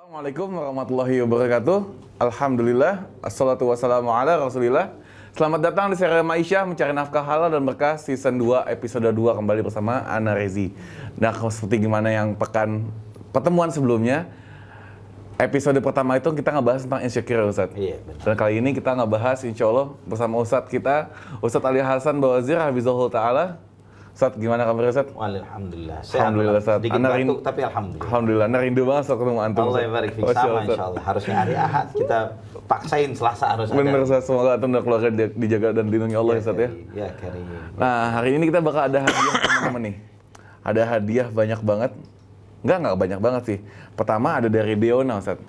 Assalamualaikum warahmatullahi wabarakatuh. Alhamdulillah, assalatu wassalamu ala rasulillah. Selamat datang di serial Maisha Mencari Nafkah Halal dan Berkah Season 2 Episode 2 kembali bersama Ana Rezi. Nah, seperti gimana yang pekan pertemuan sebelumnya, episode pertama itu kita ngebahas tentang insecure Ustaz. Iya, Dan kali ini kita ngebahas insya Allah bersama ustadz kita, ustadz Ali Hasan Bawazir Habizullah Ta'ala Sat, gimana kabar Sat? Alhamdulillah. Sehat alhamdulillah Sat. Dikit batuk, tapi alhamdulillah. Alhamdulillah, Anda rindu banget Sat ketemu antum. Allah barik fiik sama insyaallah. Harusnya hari Ahad kita paksain Selasa harus Bener, ada. Sat, semoga antum dan keluarga dijaga dan dilindungi Allah ya, Sat ya. Ya, Karim. Nah, hari ini kita bakal ada hadiah teman-teman nih. Ada hadiah banyak banget Enggak, enggak banyak banget sih. Pertama ada dari Deona, Ustaz.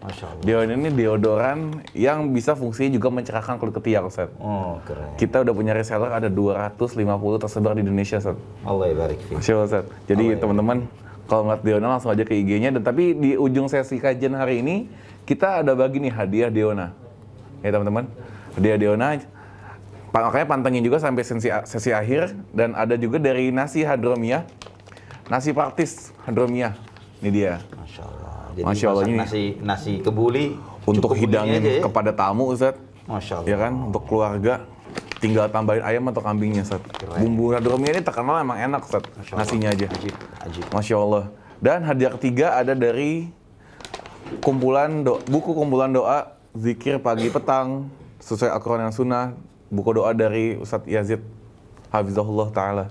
Deona ini deodoran yang bisa fungsi juga mencerahkan kulit ketiak, Ustaz. Oh, keren. Kita udah punya reseller ada 250 tersebar di Indonesia, Ustaz. Allah ibarik fi. Masya Allah, Ustaz. Jadi teman-teman, kalau ngeliat Deona langsung aja ke IG-nya. Dan tapi di ujung sesi kajian hari ini, kita ada bagi nih hadiah Deona. Ya, teman-teman. Hadiah Deona, makanya pantengin juga sampai sesi, sesi akhir. Dan ada juga dari Nasi Hadromia. Nasi Partis Hadromia ini dia. Masya Allah. Jadi Masya Allah ini nasi nasi kebuli untuk hidangin ya. kepada tamu Ustaz. Masya Allah. Ya kan untuk keluarga tinggal tambahin ayam atau kambingnya Ustaz. Bumbu radromnya ini terkenal emang enak Ustaz. Nasinya aja. Ajib. Masya Allah. Dan hadiah ketiga ada dari kumpulan do buku kumpulan doa zikir pagi petang sesuai Al-Quran yang sunnah buku doa dari Ustadz Yazid Hafizahullah Ta'ala.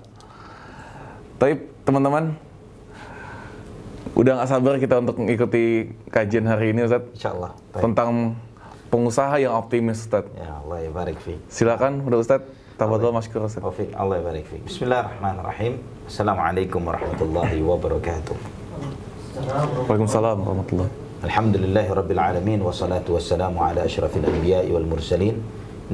Tapi teman-teman, udah nggak sabar kita untuk mengikuti kajian hari ini Ustaz. baik. Tentang pengusaha yang optimis Ustaz. Ya Allah barik fi. Silakan udah Ustaz. Allah masyukur Ustaz. Taufik Allah barik fi. Bismillahirrahmanirrahim. Assalamualaikum warahmatullahi wabarakatuh. Waalaikumsalam warahmatullahi. Alhamdulillahi rabbil alamin wassalatu wassalamu ala ashrafil anbiya'i wal mursalin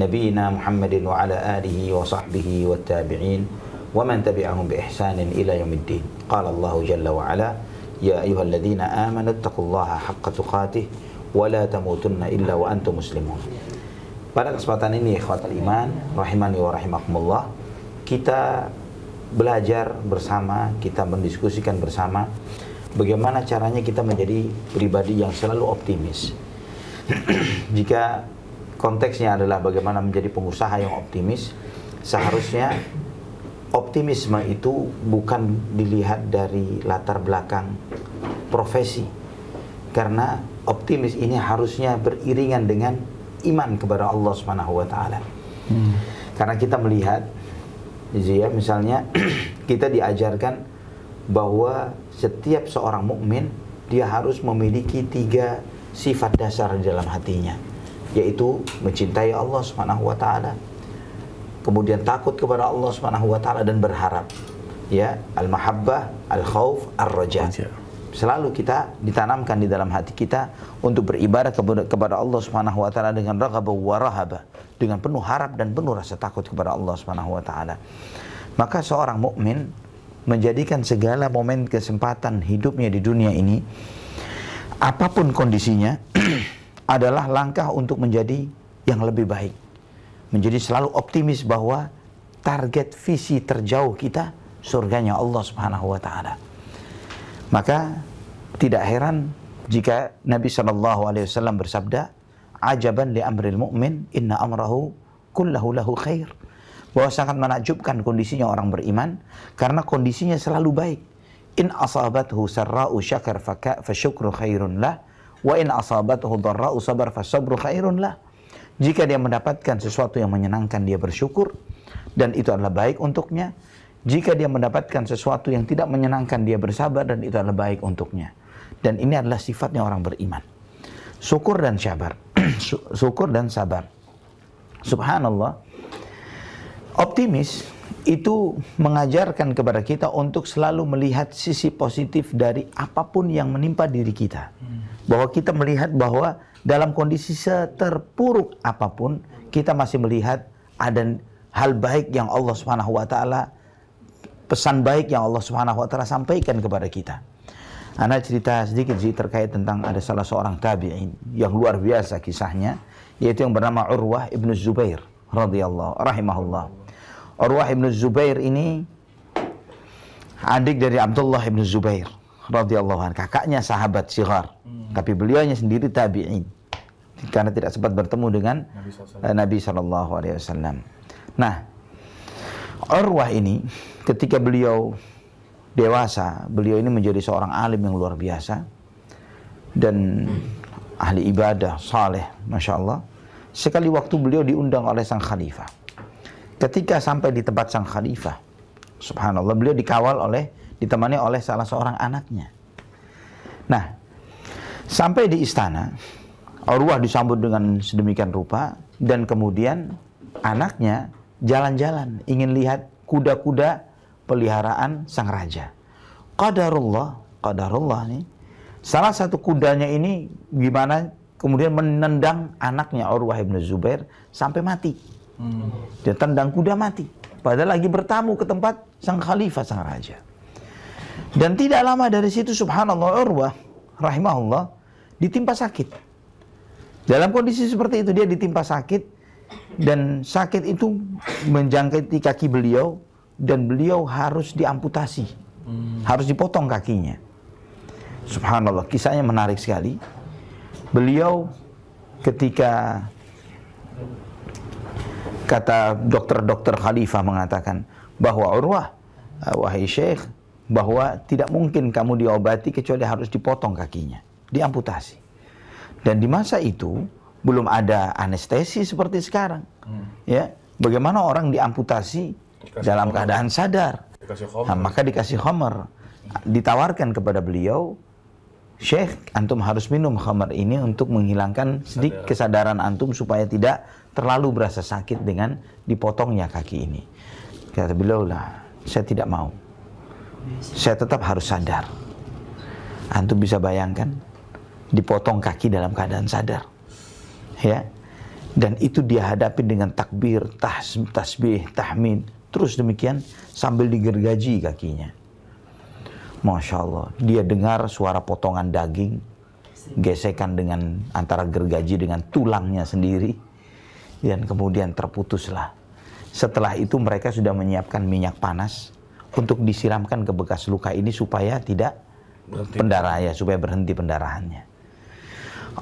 Nabiina Muhammadin wa ala alihi wa sahbihi wa tabi'in wa man tabi'ahum bi ihsanin ila yaumiddin. Qala Allahu jalla wa ala يا أيها الذين آمنوا اتقوا الله حق تقاته ولا تموتن إلا وأنتم مسلمون Pada kesempatan ini ikhwatal iman rahimani wa rahimakumullah kita belajar bersama, kita mendiskusikan bersama bagaimana caranya kita menjadi pribadi yang selalu optimis. Jika konteksnya adalah bagaimana menjadi pengusaha yang optimis, seharusnya optimisme itu bukan dilihat dari latar belakang profesi karena optimis ini harusnya beriringan dengan iman kepada Allah Subhanahu wa taala. Hmm. Karena kita melihat gitu ya misalnya kita diajarkan bahwa setiap seorang mukmin dia harus memiliki tiga sifat dasar dalam hatinya yaitu mencintai Allah Subhanahu wa taala, kemudian takut kepada Allah Subhanahu wa taala dan berharap. Ya, al-mahabbah, al-khauf, ar-raja. Selalu kita ditanamkan di dalam hati kita untuk beribadah kepada Allah Subhanahu wa taala dengan raghabah wa rahabah, dengan penuh harap dan penuh rasa takut kepada Allah Subhanahu wa taala. Maka seorang mukmin menjadikan segala momen kesempatan hidupnya di dunia ini apapun kondisinya adalah langkah untuk menjadi yang lebih baik menjadi selalu optimis bahwa target visi terjauh kita surganya Allah Subhanahu wa taala. Maka tidak heran jika Nabi Shallallahu alaihi wasallam bersabda, "Ajaban li amril mu'min, inna amrahu kullahu lahu khair." Bahwa sangat menakjubkan kondisinya orang beriman karena kondisinya selalu baik. In asabathu sarra'u syakar fa syukru khairun lah wa in asabathu dharra'u sabar fa sabru khairun lah jika dia mendapatkan sesuatu yang menyenangkan, dia bersyukur dan itu adalah baik untuknya. Jika dia mendapatkan sesuatu yang tidak menyenangkan, dia bersabar dan itu adalah baik untuknya. Dan ini adalah sifatnya orang beriman. Syukur dan sabar. syukur dan sabar. Subhanallah. Optimis itu mengajarkan kepada kita untuk selalu melihat sisi positif dari apapun yang menimpa diri kita. Hmm. Bahwa kita melihat bahwa dalam kondisi seterpuruk apapun kita masih melihat ada hal baik yang Allah Subhanahu wa taala pesan baik yang Allah Subhanahu wa taala sampaikan kepada kita. Ana cerita sedikit sih terkait tentang ada salah seorang tabi'in yang luar biasa kisahnya yaitu yang bernama Urwah Ibnu Zubair radhiyallahu rahimahullah. Urwah Ibnu Zubair ini adik dari Abdullah Ibnu Zubair radhiyallahu anhu, kakaknya sahabat Sighar. Hmm. Tapi beliaunya sendiri tabi'in. Karena tidak sempat bertemu dengan Nabi saw. Eh, alaihi Wasallam. Nah, Urwah ini ketika beliau dewasa, beliau ini menjadi seorang alim yang luar biasa dan ahli ibadah, saleh, masya Allah. Sekali waktu beliau diundang oleh sang khalifah. Ketika sampai di tempat sang khalifah, subhanallah, beliau dikawal oleh, ditemani oleh salah seorang anaknya. Nah, Sampai di istana, Urwah disambut dengan sedemikian rupa dan kemudian anaknya jalan-jalan ingin lihat kuda-kuda peliharaan sang raja. Qadarullah, qadarullah nih. Salah satu kudanya ini gimana kemudian menendang anaknya Urwah ibn Zubair sampai mati. Hmm. Dia tendang kuda mati. Padahal lagi bertamu ke tempat sang khalifah, sang raja. Dan tidak lama dari situ subhanallah Urwah rahimahullah ditimpa sakit. Dalam kondisi seperti itu dia ditimpa sakit dan sakit itu menjangkiti kaki beliau dan beliau harus diamputasi. Hmm. Harus dipotong kakinya. Subhanallah, kisahnya menarik sekali. Beliau ketika kata dokter-dokter khalifah mengatakan bahwa urwah wahai syekh bahwa tidak mungkin kamu diobati kecuali harus dipotong kakinya diamputasi. Dan di masa itu belum ada anestesi seperti sekarang. Hmm. Ya, bagaimana orang diamputasi dikasih dalam homer. keadaan sadar? Nah, maka dikasih homer, ditawarkan kepada beliau, sheikh antum harus minum homer ini untuk menghilangkan sedikit kesadaran antum supaya tidak terlalu berasa sakit dengan dipotongnya kaki ini. Kata beliau lah, saya tidak mau. Saya tetap harus sadar. Antum bisa bayangkan dipotong kaki dalam keadaan sadar. Ya. Dan itu dihadapi dengan takbir, tas, tasbih, tahmin. Terus demikian sambil digergaji kakinya. Masya Allah. Dia dengar suara potongan daging. Gesekan dengan antara gergaji dengan tulangnya sendiri. Dan kemudian terputuslah. Setelah itu mereka sudah menyiapkan minyak panas untuk disiramkan ke bekas luka ini supaya tidak berhenti. pendarah ya supaya berhenti pendarahannya.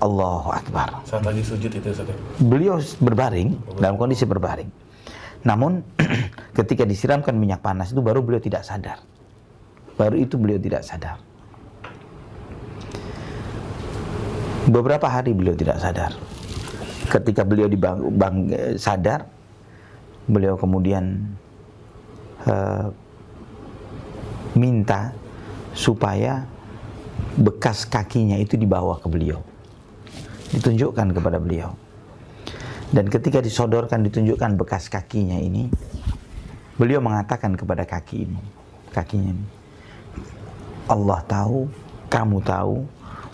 Allahu Akbar. Saat lagi sujud itu Ustaz. Beliau berbaring dalam kondisi berbaring. Namun ketika disiramkan minyak panas itu baru beliau tidak sadar. Baru itu beliau tidak sadar. Beberapa hari beliau tidak sadar. Ketika beliau dibang, bang, sadar, beliau kemudian uh, minta supaya bekas kakinya itu dibawa ke beliau ditunjukkan kepada beliau. Dan ketika disodorkan ditunjukkan bekas kakinya ini, beliau mengatakan kepada kaki ini, kakinya ini, Allah tahu, kamu tahu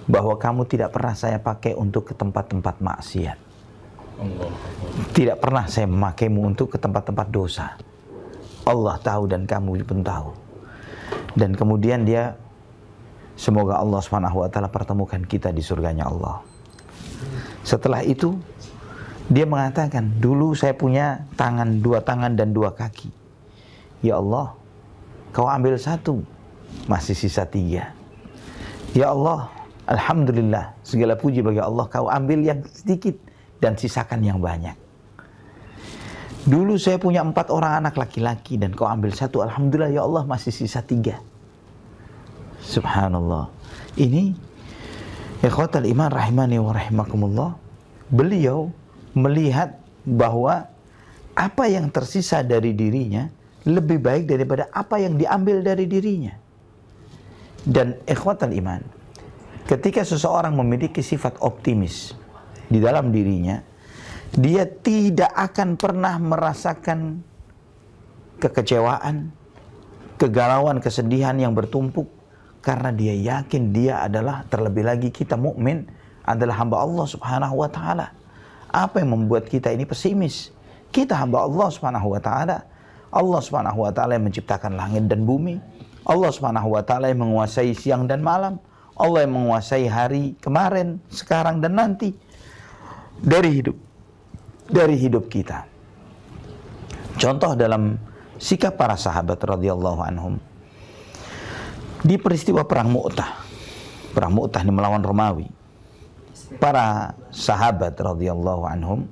bahwa kamu tidak pernah saya pakai untuk ke tempat-tempat maksiat. Tidak pernah saya memakaimu untuk ke tempat-tempat dosa. Allah tahu dan kamu pun tahu. Dan kemudian dia semoga Allah swt pertemukan kita di surganya Allah. Setelah itu dia mengatakan, dulu saya punya tangan, dua tangan dan dua kaki. Ya Allah, kau ambil satu, masih sisa tiga. Ya Allah, Alhamdulillah, segala puji bagi Allah, kau ambil yang sedikit dan sisakan yang banyak. Dulu saya punya empat orang anak laki-laki dan kau ambil satu. Alhamdulillah ya Allah masih sisa tiga. Subhanallah. Ini Ikhwatal iman rahimani wa rahimakumullah. Beliau melihat bahwa apa yang tersisa dari dirinya lebih baik daripada apa yang diambil dari dirinya. Dan ikhwatal iman, ketika seseorang memiliki sifat optimis di dalam dirinya, dia tidak akan pernah merasakan kekecewaan, kegalauan, kesedihan yang bertumpuk karena dia yakin dia adalah terlebih lagi kita mukmin adalah hamba Allah Subhanahu wa taala. Apa yang membuat kita ini pesimis? Kita hamba Allah Subhanahu wa taala. Allah Subhanahu wa taala yang menciptakan langit dan bumi. Allah Subhanahu wa taala yang menguasai siang dan malam. Allah yang menguasai hari kemarin, sekarang dan nanti dari hidup dari hidup kita. Contoh dalam sikap para sahabat radhiyallahu anhum di peristiwa perang Mu'tah. Perang Mu'tah ini melawan Romawi. Para sahabat radhiyallahu anhum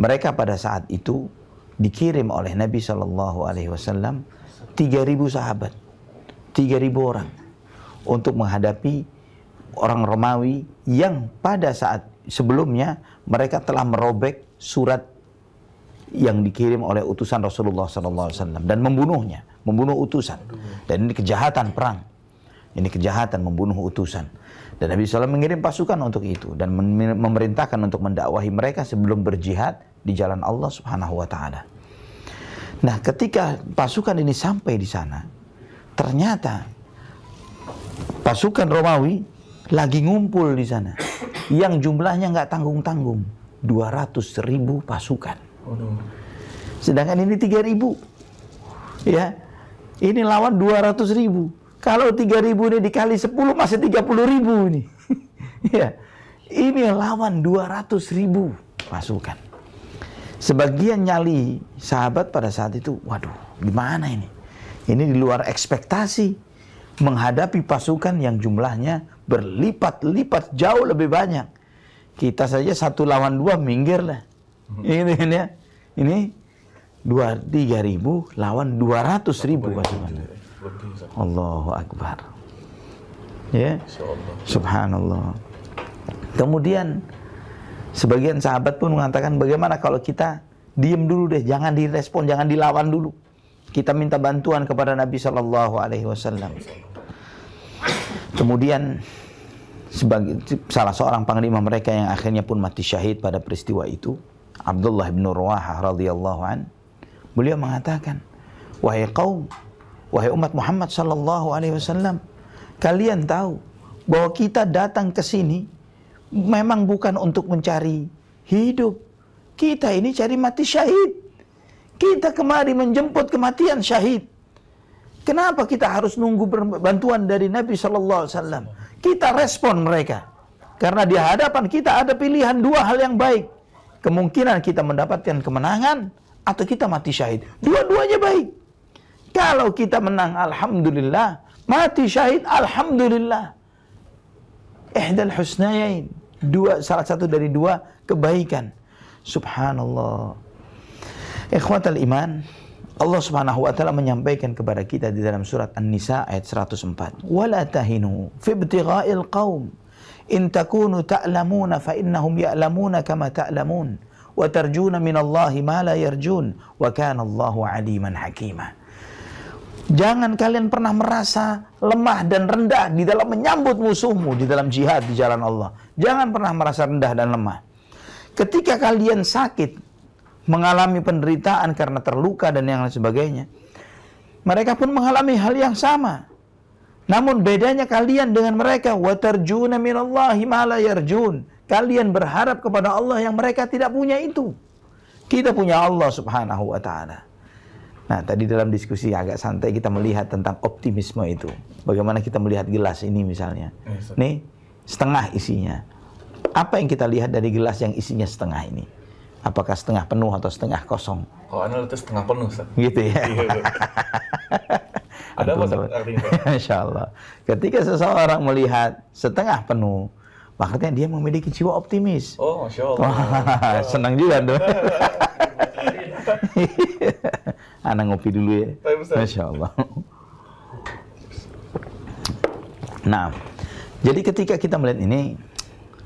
mereka pada saat itu dikirim oleh Nabi Shallallahu alaihi wasallam 3000 sahabat. 3000 orang untuk menghadapi orang Romawi yang pada saat sebelumnya mereka telah merobek surat yang dikirim oleh utusan Rasulullah SAW dan membunuhnya, membunuh utusan. Dan ini kejahatan perang. Ini kejahatan membunuh utusan. Dan Nabi SAW mengirim pasukan untuk itu dan memerintahkan untuk mendakwahi mereka sebelum berjihad di jalan Allah Subhanahu wa taala. Nah, ketika pasukan ini sampai di sana, ternyata pasukan Romawi lagi ngumpul di sana. Yang jumlahnya nggak tanggung-tanggung. 200 ribu pasukan. Sedangkan ini 3 ribu. Ya, ini lawan 200 ribu. Kalau ribu ini dikali 10 masih ribu ini. ya. Ini lawan ribu pasukan. Sebagian nyali sahabat pada saat itu, waduh, gimana ini? Ini di luar ekspektasi menghadapi pasukan yang jumlahnya berlipat-lipat jauh lebih banyak. Kita saja satu lawan dua minggir lah. Hmm. Ini, ini, ya. ini dua tiga ribu lawan dua ratus ribu pasukan. Allahu Akbar. Ya. Subhanallah. Kemudian sebagian sahabat pun mengatakan bagaimana kalau kita diem dulu deh, jangan direspon, jangan dilawan dulu. Kita minta bantuan kepada Nabi Shallallahu Alaihi Wasallam. Kemudian sebagai salah seorang panglima mereka yang akhirnya pun mati syahid pada peristiwa itu, Abdullah bin Ruwahah radhiyallahu an, beliau mengatakan, wahai kaum, wahai umat Muhammad sallallahu alaihi wasallam, kalian tahu bahwa kita datang ke sini memang bukan untuk mencari hidup. Kita ini cari mati syahid. Kita kemari menjemput kematian syahid. Kenapa kita harus nunggu bantuan dari Nabi sallallahu Alaihi Wasallam? Kita respon mereka karena di hadapan kita ada pilihan dua hal yang baik. Kemungkinan kita mendapatkan kemenangan atau kita mati syahid. Dua-duanya baik. Kalau kita menang, Alhamdulillah. Mati syahid, Alhamdulillah. Ihdal husnayain. Dua, salah satu dari dua kebaikan. Subhanallah. al iman. Allah Subhanahu wa taala menyampaikan kepada kita di dalam surat An-Nisa ayat 104. Wala tahinu fi ibtigha'il qaum in takunu ta'lamuna fa innahum ya'lamuna kama ta'lamun wa tarjuna minallahi ma la yarjun wa kanallahu aliman hakima. Jangan kalian pernah merasa lemah dan rendah di dalam menyambut musuhmu di dalam jihad di jalan Allah. Jangan pernah merasa rendah dan lemah. Ketika kalian sakit, mengalami penderitaan karena terluka dan yang lain sebagainya, mereka pun mengalami hal yang sama. Namun bedanya kalian dengan mereka watarjuna minallahi ma la Kalian berharap kepada Allah yang mereka tidak punya itu. Kita punya Allah Subhanahu wa taala. Nah, tadi dalam diskusi agak santai kita melihat tentang optimisme itu. Bagaimana kita melihat gelas ini misalnya. Eh, Nih, setengah isinya. Apa yang kita lihat dari gelas yang isinya setengah ini? Apakah setengah penuh atau setengah kosong? Kalau Anda itu setengah penuh, Ustaz. Gitu ya. Iya, Ada apa artinya? Insya Allah. Ketika seseorang melihat setengah penuh, makanya dia memiliki jiwa optimis. Oh, Masya Allah. Senang juga dong. Iya. Anak ngopi dulu ya. Masya Allah. Nah, jadi ketika kita melihat ini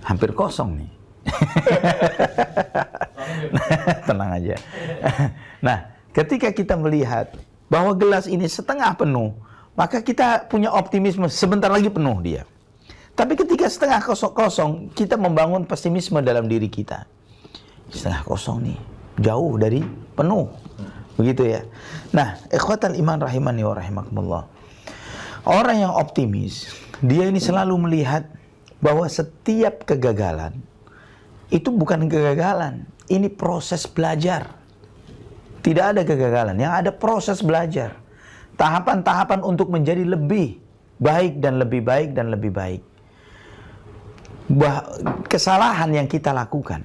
hampir kosong nih. Tenang aja. Nah, ketika kita melihat bahwa gelas ini setengah penuh, maka kita punya optimisme sebentar lagi penuh dia. Tapi ketika setengah kosong-kosong, kita membangun pesimisme dalam diri kita. Setengah kosong nih, jauh dari penuh. Begitu ya. Nah, ikhwatal iman rahimani wa rahimakumullah. Orang yang optimis, dia ini selalu melihat bahwa setiap kegagalan itu bukan kegagalan, ini proses belajar. Tidak ada kegagalan, yang ada proses belajar. Tahapan-tahapan untuk menjadi lebih baik dan lebih baik dan lebih baik. Bah, kesalahan yang kita lakukan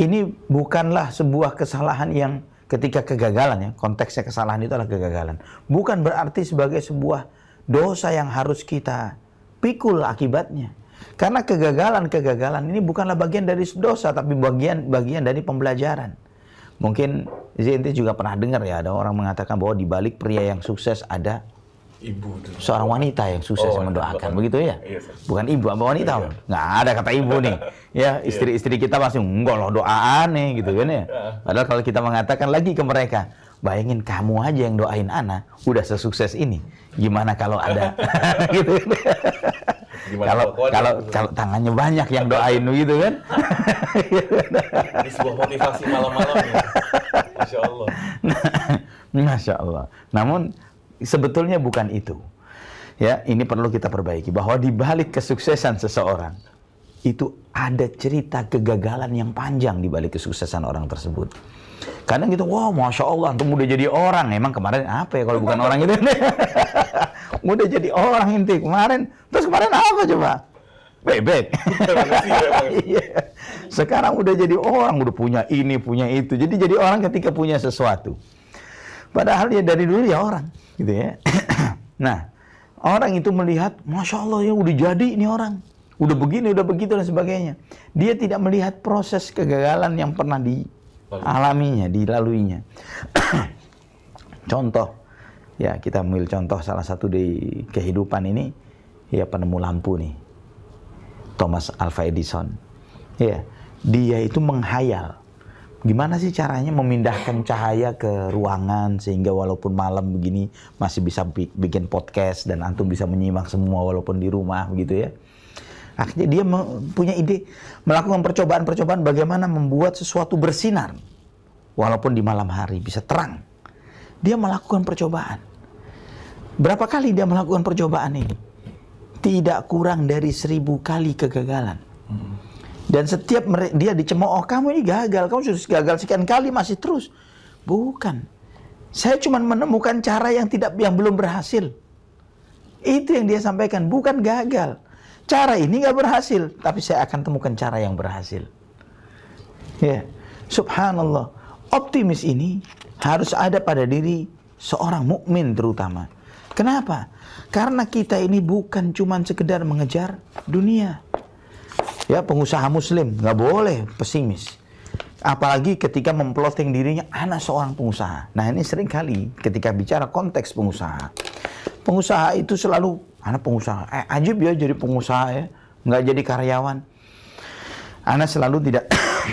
ini bukanlah sebuah kesalahan yang ketika kegagalan ya, konteksnya kesalahan itu adalah kegagalan. Bukan berarti sebagai sebuah dosa yang harus kita pikul akibatnya. Karena kegagalan-kegagalan ini bukanlah bagian dari dosa, tapi bagian bagian dari pembelajaran. Mungkin Zinti juga pernah dengar ya, ada orang mengatakan bahwa di balik pria yang sukses ada ibu itu. seorang wanita yang sukses oh, mendoakan iya. begitu ya iya, bukan ibu apa wanita iya. nggak ada kata ibu nih ya iya. istri-istri kita masih enggak loh doa aneh gitu kan ya padahal kalau kita mengatakan lagi ke mereka bayangin kamu aja yang doain anak udah sesukses ini gimana kalau ada gitu kan kalau kalau kalau tangannya banyak yang doain gitu kan ini sebuah motivasi malam-malam ya masya Allah nah, masya Allah namun Sebetulnya bukan itu. Ya, ini perlu kita perbaiki bahwa di balik kesuksesan seseorang itu ada cerita kegagalan yang panjang di balik kesuksesan orang tersebut. Kadang gitu, wah wow, Masya Allah, antum udah jadi orang. Emang kemarin apa ya kalau bukan orang itu? udah jadi orang inti kemarin. Terus kemarin apa coba? Bebek. Iya. Sekarang udah jadi orang, udah punya ini, punya itu. Jadi jadi orang ketika punya sesuatu. Padahal ya dari dulu ya orang, gitu ya. nah, orang itu melihat, masya Allah ya udah jadi ini orang, udah begini, udah begitu dan sebagainya. Dia tidak melihat proses kegagalan yang pernah dialaminya, dilaluinya. contoh, ya kita ambil contoh salah satu di kehidupan ini, ya penemu lampu nih, Thomas Alva Edison. Ya, dia itu menghayal gimana sih caranya memindahkan cahaya ke ruangan sehingga walaupun malam begini masih bisa bikin podcast dan antum bisa menyimak semua walaupun di rumah begitu ya. Akhirnya dia punya ide melakukan percobaan-percobaan bagaimana membuat sesuatu bersinar walaupun di malam hari bisa terang. Dia melakukan percobaan. Berapa kali dia melakukan percobaan ini? Tidak kurang dari seribu kali kegagalan. Hmm. Dan setiap dia dicemooh, oh, kamu ini gagal, kamu sudah gagal sekian kali masih terus. Bukan. Saya cuma menemukan cara yang tidak yang belum berhasil. Itu yang dia sampaikan, bukan gagal. Cara ini nggak berhasil, tapi saya akan temukan cara yang berhasil. Ya, yeah. subhanallah. Optimis ini harus ada pada diri seorang mukmin terutama. Kenapa? Karena kita ini bukan cuma sekedar mengejar dunia ya pengusaha muslim nggak boleh pesimis apalagi ketika memploting dirinya anak seorang pengusaha nah ini sering kali ketika bicara konteks pengusaha pengusaha itu selalu anak pengusaha eh ajib ya jadi pengusaha ya nggak jadi karyawan anak selalu tidak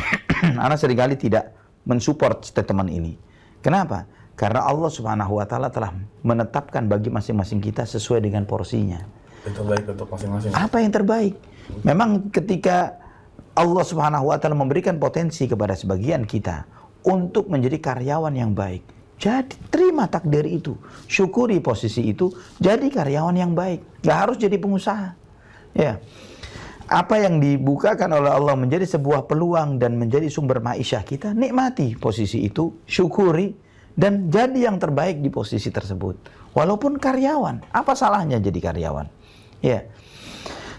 anak seringkali tidak mensupport statement ini kenapa karena Allah Subhanahu wa taala telah menetapkan bagi masing-masing kita sesuai dengan porsinya. Yang terbaik untuk masing-masing. Apa yang terbaik? Memang ketika Allah Subhanahu wa taala memberikan potensi kepada sebagian kita untuk menjadi karyawan yang baik. Jadi terima takdir itu, syukuri posisi itu, jadi karyawan yang baik. Gak harus jadi pengusaha. Ya. Apa yang dibukakan oleh Allah menjadi sebuah peluang dan menjadi sumber maisha kita, nikmati posisi itu, syukuri dan jadi yang terbaik di posisi tersebut. Walaupun karyawan, apa salahnya jadi karyawan? Ya.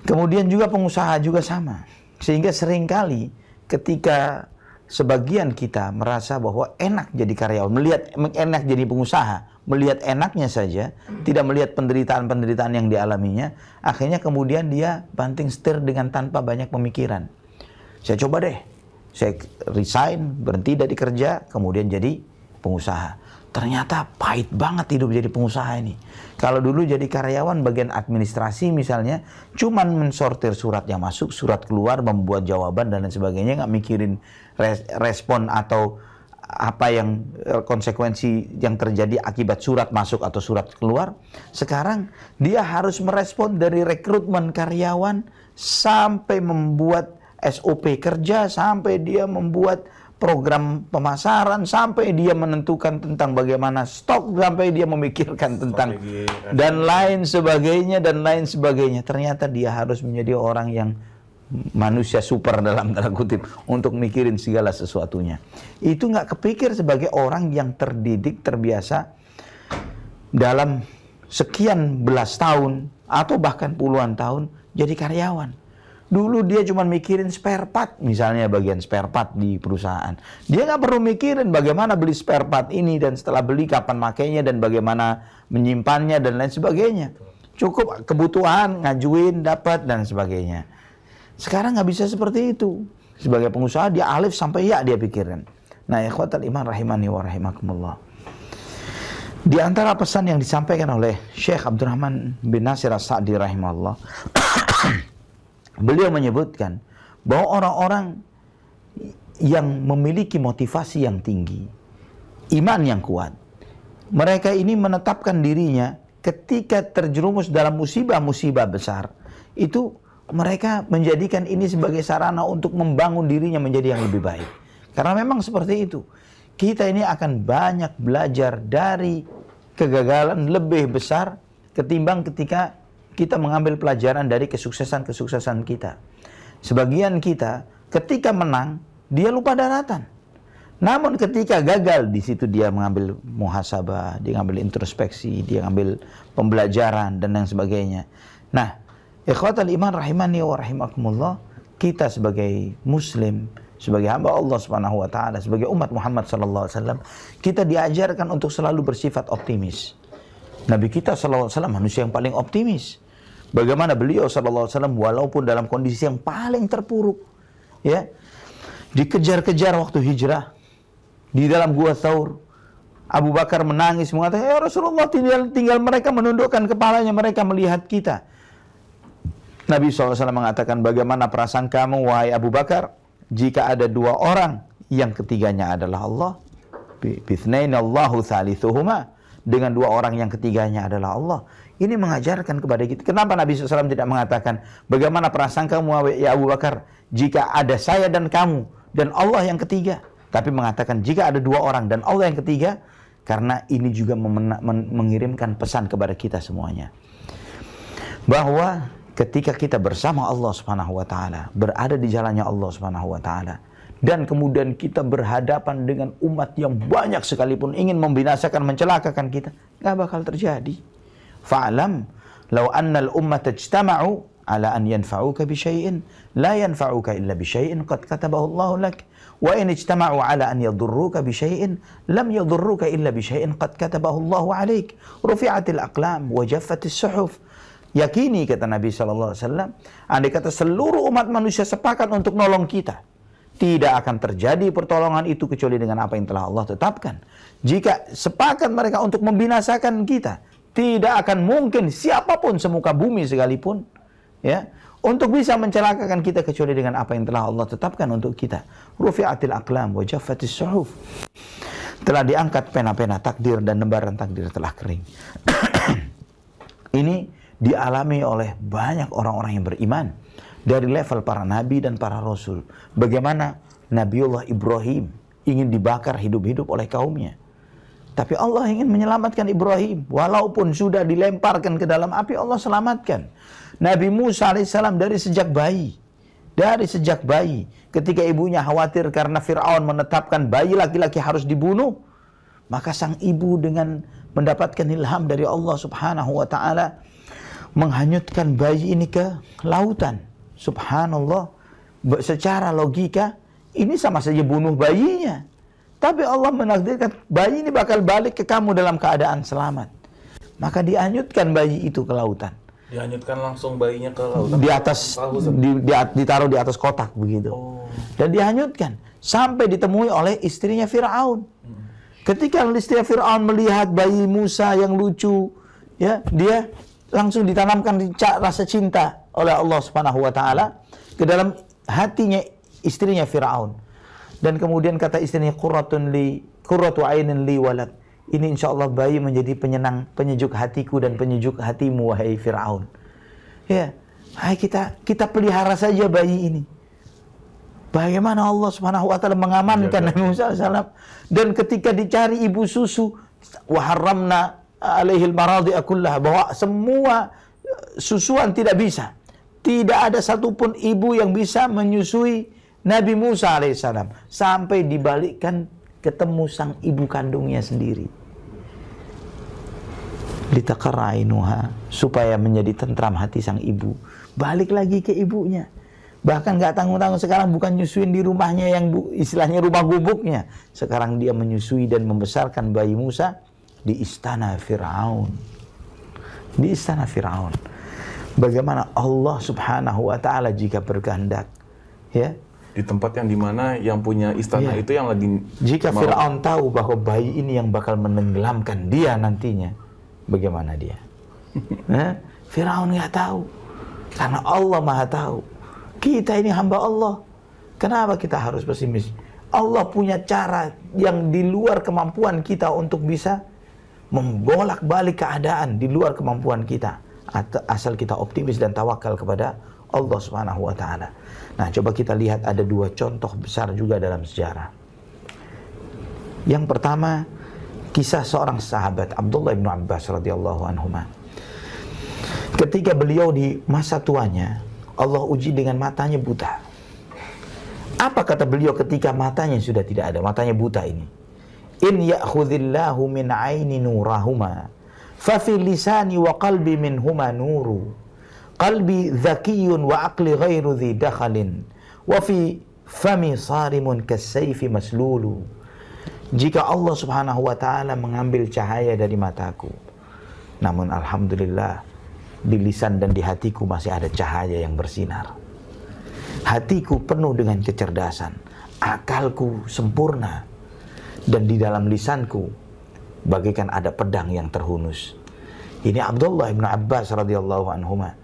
Kemudian juga pengusaha juga sama. Sehingga seringkali ketika sebagian kita merasa bahwa enak jadi karyawan, melihat enak jadi pengusaha, melihat enaknya saja, tidak melihat penderitaan-penderitaan yang dialaminya, akhirnya kemudian dia banting setir dengan tanpa banyak pemikiran. Saya coba deh, saya resign, berhenti dari kerja, kemudian jadi pengusaha ternyata pahit banget hidup jadi pengusaha ini. Kalau dulu jadi karyawan bagian administrasi misalnya, cuman mensortir surat yang masuk, surat keluar, membuat jawaban dan lain sebagainya, nggak mikirin respon atau apa yang eh, konsekuensi yang terjadi akibat surat masuk atau surat keluar. Sekarang dia harus merespon dari rekrutmen karyawan sampai membuat SOP kerja, sampai dia membuat program pemasaran sampai dia menentukan tentang bagaimana stok sampai dia memikirkan tentang dan lain sebagainya dan lain sebagainya ternyata dia harus menjadi orang yang manusia super dalam tanda kutip untuk mikirin segala sesuatunya itu nggak kepikir sebagai orang yang terdidik terbiasa dalam sekian belas tahun atau bahkan puluhan tahun jadi karyawan Dulu dia cuma mikirin spare part, misalnya bagian spare part di perusahaan. Dia nggak perlu mikirin bagaimana beli spare part ini dan setelah beli kapan makainya dan bagaimana menyimpannya dan lain sebagainya. Cukup kebutuhan, ngajuin, dapat dan sebagainya. Sekarang nggak bisa seperti itu. Sebagai pengusaha dia alif sampai ya dia pikirin. Nah, ya ikhwatal iman rahimani wa rahimakumullah. Di antara pesan yang disampaikan oleh Syekh Abdurrahman bin Nasir As-Sa'di rahimahullah beliau menyebutkan bahwa orang-orang yang memiliki motivasi yang tinggi, iman yang kuat, mereka ini menetapkan dirinya ketika terjerumus dalam musibah-musibah besar, itu mereka menjadikan ini sebagai sarana untuk membangun dirinya menjadi yang lebih baik. Karena memang seperti itu. Kita ini akan banyak belajar dari kegagalan lebih besar ketimbang ketika kita mengambil pelajaran dari kesuksesan-kesuksesan kita. Sebagian kita ketika menang, dia lupa daratan. Namun ketika gagal di situ dia mengambil muhasabah, dia mengambil introspeksi, dia mengambil pembelajaran dan lain sebagainya. Nah, ikhwatal iman rahimani wa rahimakumullah, kita sebagai muslim, sebagai hamba Allah Subhanahu wa taala, sebagai umat Muhammad sallallahu alaihi wasallam, kita diajarkan untuk selalu bersifat optimis. Nabi kita sallallahu alaihi wasallam manusia yang paling optimis. Bagaimana beliau SAW walaupun dalam kondisi yang paling terpuruk ya dikejar-kejar waktu hijrah di dalam gua Thawr Abu Bakar menangis mengatakan, "Ya Rasulullah, tinggal, tinggal mereka menundukkan kepalanya, mereka melihat kita." Nabi SAW mengatakan, "Bagaimana perasaan kamu wahai Abu Bakar jika ada dua orang yang ketiganya adalah Allah?" Bithnain Allahu thalithuhuma. Dengan dua orang yang ketiganya adalah Allah. Ini mengajarkan kepada kita. Kenapa Nabi SAW tidak mengatakan, bagaimana perasaan kamu, ya Abu Bakar jika ada saya dan kamu dan Allah yang ketiga. Tapi mengatakan jika ada dua orang dan Allah yang ketiga, karena ini juga mengirimkan pesan kepada kita semuanya. Bahwa ketika kita bersama Allah Subhanahu wa taala, berada di jalannya Allah Subhanahu wa taala, dan kemudian kita berhadapan dengan umat yang banyak sekalipun ingin membinasakan, mencelakakan kita, nggak bakal terjadi. Fa'lam law anna al-umma tajtama'u ala an yanfa'uka bi syai'in la yanfa'uka illa bi syai'in qad katabahu Allah lak wa in ijtama'u ala an yadurruka bi syai'in lam yadurruka illa bi syai'in qad katabahu Allah alaik rufi'atil aqlam wa jaffatis suhuf yakini kata Nabi sallallahu alaihi wasallam andai kata seluruh umat manusia sepakat untuk nolong kita tidak akan terjadi pertolongan itu kecuali dengan apa yang telah Allah tetapkan jika sepakat mereka untuk membinasakan kita tidak akan mungkin siapapun semuka bumi sekalipun ya untuk bisa mencelakakan kita kecuali dengan apa yang telah Allah tetapkan untuk kita. Rufi'atil aqlam wa jaffatis suhuf. Telah diangkat pena-pena takdir dan lembaran takdir telah kering. Ini dialami oleh banyak orang-orang yang beriman dari level para nabi dan para rasul. Bagaimana Nabiullah Ibrahim ingin dibakar hidup-hidup oleh kaumnya. Tapi Allah ingin menyelamatkan Ibrahim. Walaupun sudah dilemparkan ke dalam api, Allah selamatkan. Nabi Musa alaihissalam dari sejak bayi. Dari sejak bayi. Ketika ibunya khawatir karena Fir'aun menetapkan bayi laki-laki harus dibunuh. Maka sang ibu dengan mendapatkan ilham dari Allah subhanahu wa ta'ala. Menghanyutkan bayi ini ke lautan. Subhanallah. Secara logika, ini sama saja bunuh bayinya. Tapi Allah menakdirkan bayi ini bakal balik ke kamu dalam keadaan selamat. Maka dianyutkan bayi itu ke lautan. Dianyutkan langsung bayinya ke lautan. Di atas di, di, ditaruh di atas kotak begitu. Oh. Dan dianyutkan sampai ditemui oleh istrinya Firaun. Hmm. Ketika istrinya Firaun melihat bayi Musa yang lucu, ya, dia langsung ditanamkan rasa cinta oleh Allah Subhanahu wa taala ke dalam hatinya istrinya Firaun dan kemudian kata istrinya qurratun li qurratu ainin li walad. Ini insya Allah bayi menjadi penyenang, penyejuk hatiku dan penyejuk hatimu wahai Fir'aun. Ya, hai kita kita pelihara saja bayi ini. Bagaimana Allah Subhanahu wa taala mengamankan Nabi Musa as dan ketika dicari ibu susu waharramna alaihil maradi akullah bahwa semua eh, susuan tidak bisa. Tidak ada satupun ibu yang bisa menyusui Nabi Musa alaihissalam sampai dibalikkan ketemu sang ibu kandungnya sendiri. Ditakarainuha supaya menjadi tentram hati sang ibu. Balik lagi ke ibunya. Bahkan nggak tanggung-tanggung sekarang bukan nyusuin di rumahnya yang bu, istilahnya rumah gubuknya. Sekarang dia menyusui dan membesarkan bayi Musa di istana Firaun. Di istana Firaun. Bagaimana Allah Subhanahu wa taala jika berkehendak ya di tempat yang dimana yang punya istana yeah. itu yang lagi jika mau. Fir'aun tahu bahwa bayi ini yang bakal menenggelamkan dia nantinya bagaimana dia nah, Fir'aun nggak tahu karena Allah maha tahu kita ini hamba Allah kenapa kita harus pesimis Allah punya cara yang di luar kemampuan kita untuk bisa membolak balik keadaan di luar kemampuan kita asal kita optimis dan tawakal kepada Allah Subhanahu wa taala. Nah, coba kita lihat ada dua contoh besar juga dalam sejarah. Yang pertama, kisah seorang sahabat Abdullah bin Abbas radhiyallahu anhu. Ketika beliau di masa tuanya, Allah uji dengan matanya buta. Apa kata beliau ketika matanya sudah tidak ada, matanya buta ini? In ya'khudhillahu min aini nurahuma fa wa qalbi minhuma nuru qalbi zakiyun wa aqli ghairu dhi dakhalin wa fi fami sarimun kasayfi maslulu jika Allah Subhanahu wa taala mengambil cahaya dari mataku namun alhamdulillah di lisan dan di hatiku masih ada cahaya yang bersinar hatiku penuh dengan kecerdasan akalku sempurna dan di dalam lisanku bagikan ada pedang yang terhunus ini Abdullah bin Abbas radhiyallahu anhumah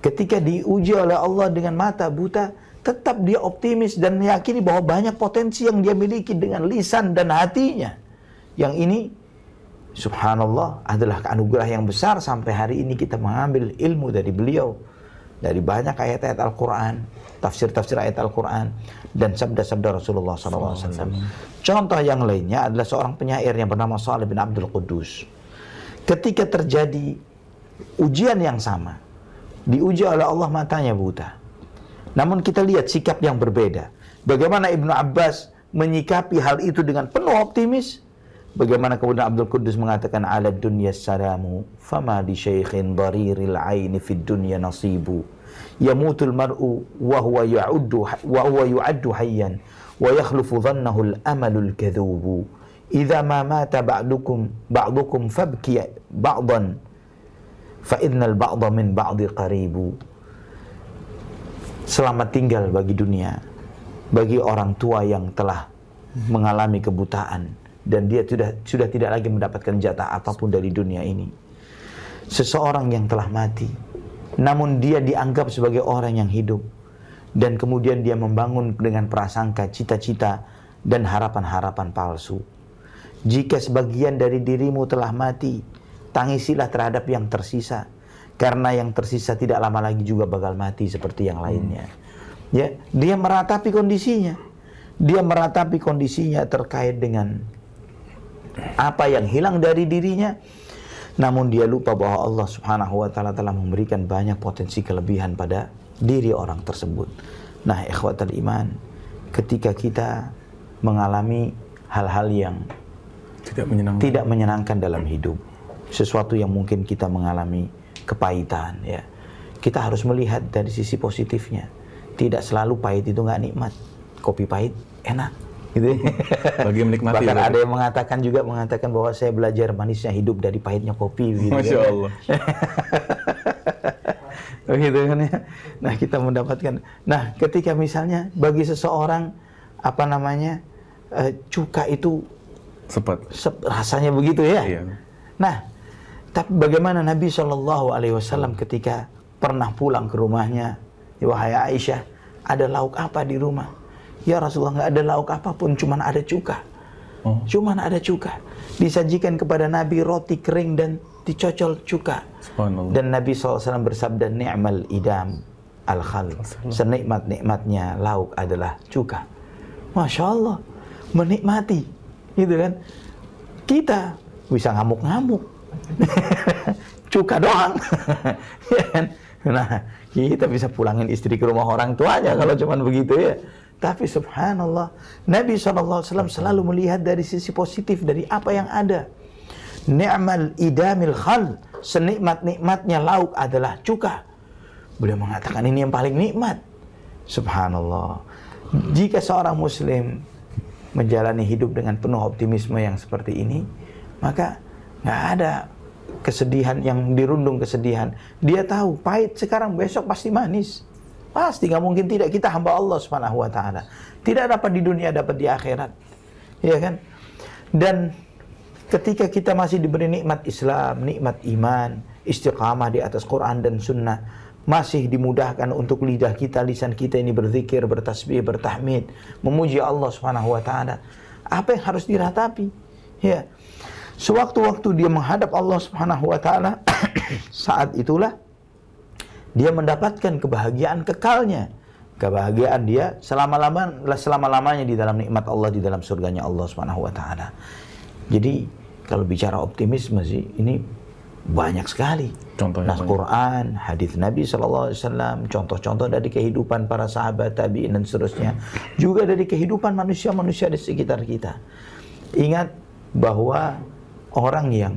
Ketika diuji oleh Allah dengan mata buta, tetap dia optimis dan meyakini bahwa banyak potensi yang dia miliki dengan lisan dan hatinya. Yang ini, subhanallah, adalah anugerah yang besar sampai hari ini kita mengambil ilmu dari beliau. Dari banyak ayat-ayat Al-Quran, tafsir-tafsir ayat Al-Quran, dan sabda-sabda Rasulullah SAW. Contoh yang lainnya adalah seorang penyair yang bernama Salih bin Abdul Qudus. Ketika terjadi ujian yang sama, diuji oleh Allah matanya buta. Namun kita lihat sikap yang berbeda. Bagaimana Ibnu Abbas menyikapi hal itu dengan penuh optimis. Bagaimana kemudian Abdul Qudus mengatakan ala dunya saramu fama di syaikhin Bariril aini fid dunya nasibu yamutul mar'u wa huwa yu'addu wa huwa yu'addu hayyan wa yakhlufu dhannahu al-amalul kadhubu idza ma mata ba'dukum ba'dukum fabki ba'dan fa innal min ba'di qaribu selamat tinggal bagi dunia bagi orang tua yang telah mengalami kebutaan dan dia sudah sudah tidak lagi mendapatkan jatah apapun dari dunia ini seseorang yang telah mati namun dia dianggap sebagai orang yang hidup dan kemudian dia membangun dengan prasangka cita-cita dan harapan-harapan palsu jika sebagian dari dirimu telah mati tangisilah terhadap yang tersisa karena yang tersisa tidak lama lagi juga bakal mati seperti yang lainnya. Hmm. Ya, dia meratapi kondisinya. Dia meratapi kondisinya terkait dengan apa yang hilang dari dirinya. Namun dia lupa bahwa Allah Subhanahu wa taala telah memberikan banyak potensi kelebihan pada diri orang tersebut. Nah, ikhwatul iman, ketika kita mengalami hal-hal yang tidak menyenangkan. tidak menyenangkan dalam hidup, sesuatu yang mungkin kita mengalami kepahitan ya kita harus melihat dari sisi positifnya tidak selalu pahit itu nggak nikmat kopi pahit enak gitu ya? bagi menikmati bahkan ya, ada yang mengatakan juga mengatakan bahwa saya belajar manisnya hidup dari pahitnya kopi gitu kan. Masya kan. Allah oh, gitu kan ya nah kita mendapatkan nah ketika misalnya bagi seseorang apa namanya eh, cuka itu rasanya begitu ya iya. nah tapi bagaimana Nabi Shallallahu Alaihi Wasallam ketika pernah pulang ke rumahnya, ya, wahai Aisyah, ada lauk apa di rumah? Ya Rasulullah nggak ada lauk apapun, cuman ada cuka. Oh. Cuman ada cuka. Disajikan kepada Nabi roti kering dan dicocol cuka. Dan Nabi SAW bersabda, ni'mal idam al khal Senikmat-nikmatnya lauk adalah cuka. Masya Allah. Menikmati. Gitu kan. Kita bisa ngamuk-ngamuk cuka doang. Ya kan? Nah, kita bisa pulangin istri ke rumah orang tuanya kalau cuma begitu ya. Tapi subhanallah, Nabi SAW selalu melihat dari sisi positif dari apa yang ada. Ni'mal idamil khal, senikmat-nikmatnya lauk adalah cuka. Beliau mengatakan ini yang paling nikmat. Subhanallah. Jika seorang muslim menjalani hidup dengan penuh optimisme yang seperti ini, maka nggak ada kesedihan yang dirundung kesedihan dia tahu pahit sekarang besok pasti manis pasti nggak mungkin tidak kita hamba Allah subhanahu wa taala tidak dapat di dunia dapat di akhirat ya kan dan ketika kita masih diberi nikmat Islam nikmat iman istiqamah di atas Quran dan Sunnah masih dimudahkan untuk lidah kita, lisan kita ini berzikir, bertasbih, bertahmid, memuji Allah Subhanahu wa taala. Apa yang harus diratapi? Ya. Sewaktu-waktu dia menghadap Allah Subhanahu wa taala, saat itulah dia mendapatkan kebahagiaan kekalnya. Kebahagiaan dia selama lamanya selama-lamanya di dalam nikmat Allah di dalam surganya Allah Subhanahu wa taala. Jadi kalau bicara optimisme sih ini banyak sekali. Contohnya nah, Quran, hadis Nabi Shallallahu Alaihi Wasallam, contoh-contoh dari kehidupan para sahabat, tabiin dan seterusnya, juga dari kehidupan manusia-manusia di sekitar kita. Ingat bahwa orang yang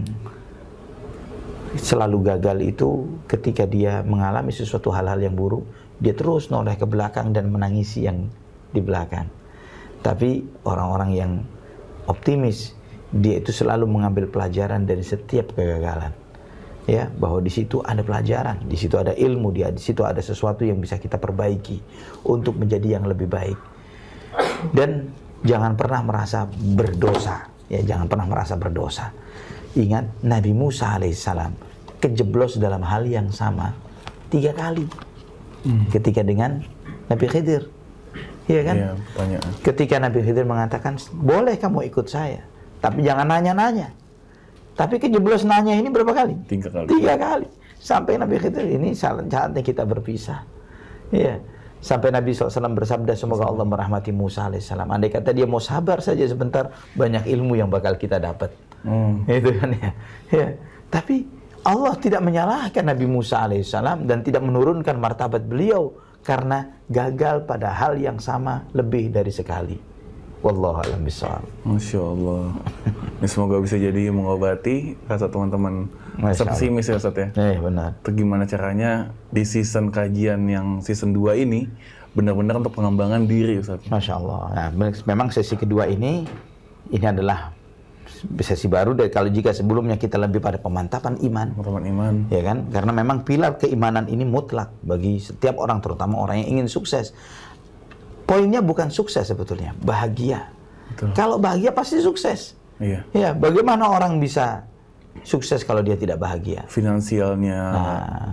selalu gagal itu ketika dia mengalami sesuatu hal-hal yang buruk, dia terus noleh ke belakang dan menangisi yang di belakang. Tapi orang-orang yang optimis, dia itu selalu mengambil pelajaran dari setiap kegagalan. Ya, bahwa di situ ada pelajaran, di situ ada ilmu, dia di situ ada sesuatu yang bisa kita perbaiki untuk menjadi yang lebih baik. Dan jangan pernah merasa berdosa, ya jangan pernah merasa berdosa Ingat Nabi Musa alaihissalam kejeblos dalam hal yang sama tiga kali. Hmm. Ketika dengan Nabi Khidir. Iya kan? Ya, Ketika Nabi Khidir mengatakan, boleh kamu ikut saya. Tapi jangan nanya-nanya. Tapi kejeblos nanya ini berapa kali? Tiga kali. Tiga kali. Sampai Nabi Khidir ini saatnya kita berpisah. Iya. Sampai Nabi SAW bersabda, semoga Allah merahmati Musa AS. Andai kata dia mau sabar saja sebentar, banyak ilmu yang bakal kita dapat. Hmm. Itu kan ya. ya. Tapi Allah tidak menyalahkan Nabi Musa alaihissalam dan tidak menurunkan martabat beliau karena gagal pada hal yang sama lebih dari sekali. Wallahu a'lam Masya Allah. Ini ya, semoga bisa jadi mengobati rasa teman-teman pesimis ya Ustaz ya. Eh, benar. Itu gimana caranya di season kajian yang season 2 ini benar-benar untuk pengembangan diri Ustaz. Masya Allah. Nah, memang sesi kedua ini ini adalah sesi baru deh kalau jika sebelumnya kita lebih pada pemantapan iman. Pemantapan iman. Ya kan? Karena memang pilar keimanan ini mutlak bagi setiap orang terutama orang yang ingin sukses. Poinnya bukan sukses sebetulnya, bahagia. Betul. Kalau bahagia pasti sukses. Iya. Ya, bagaimana orang bisa sukses kalau dia tidak bahagia. Finansialnya, nah,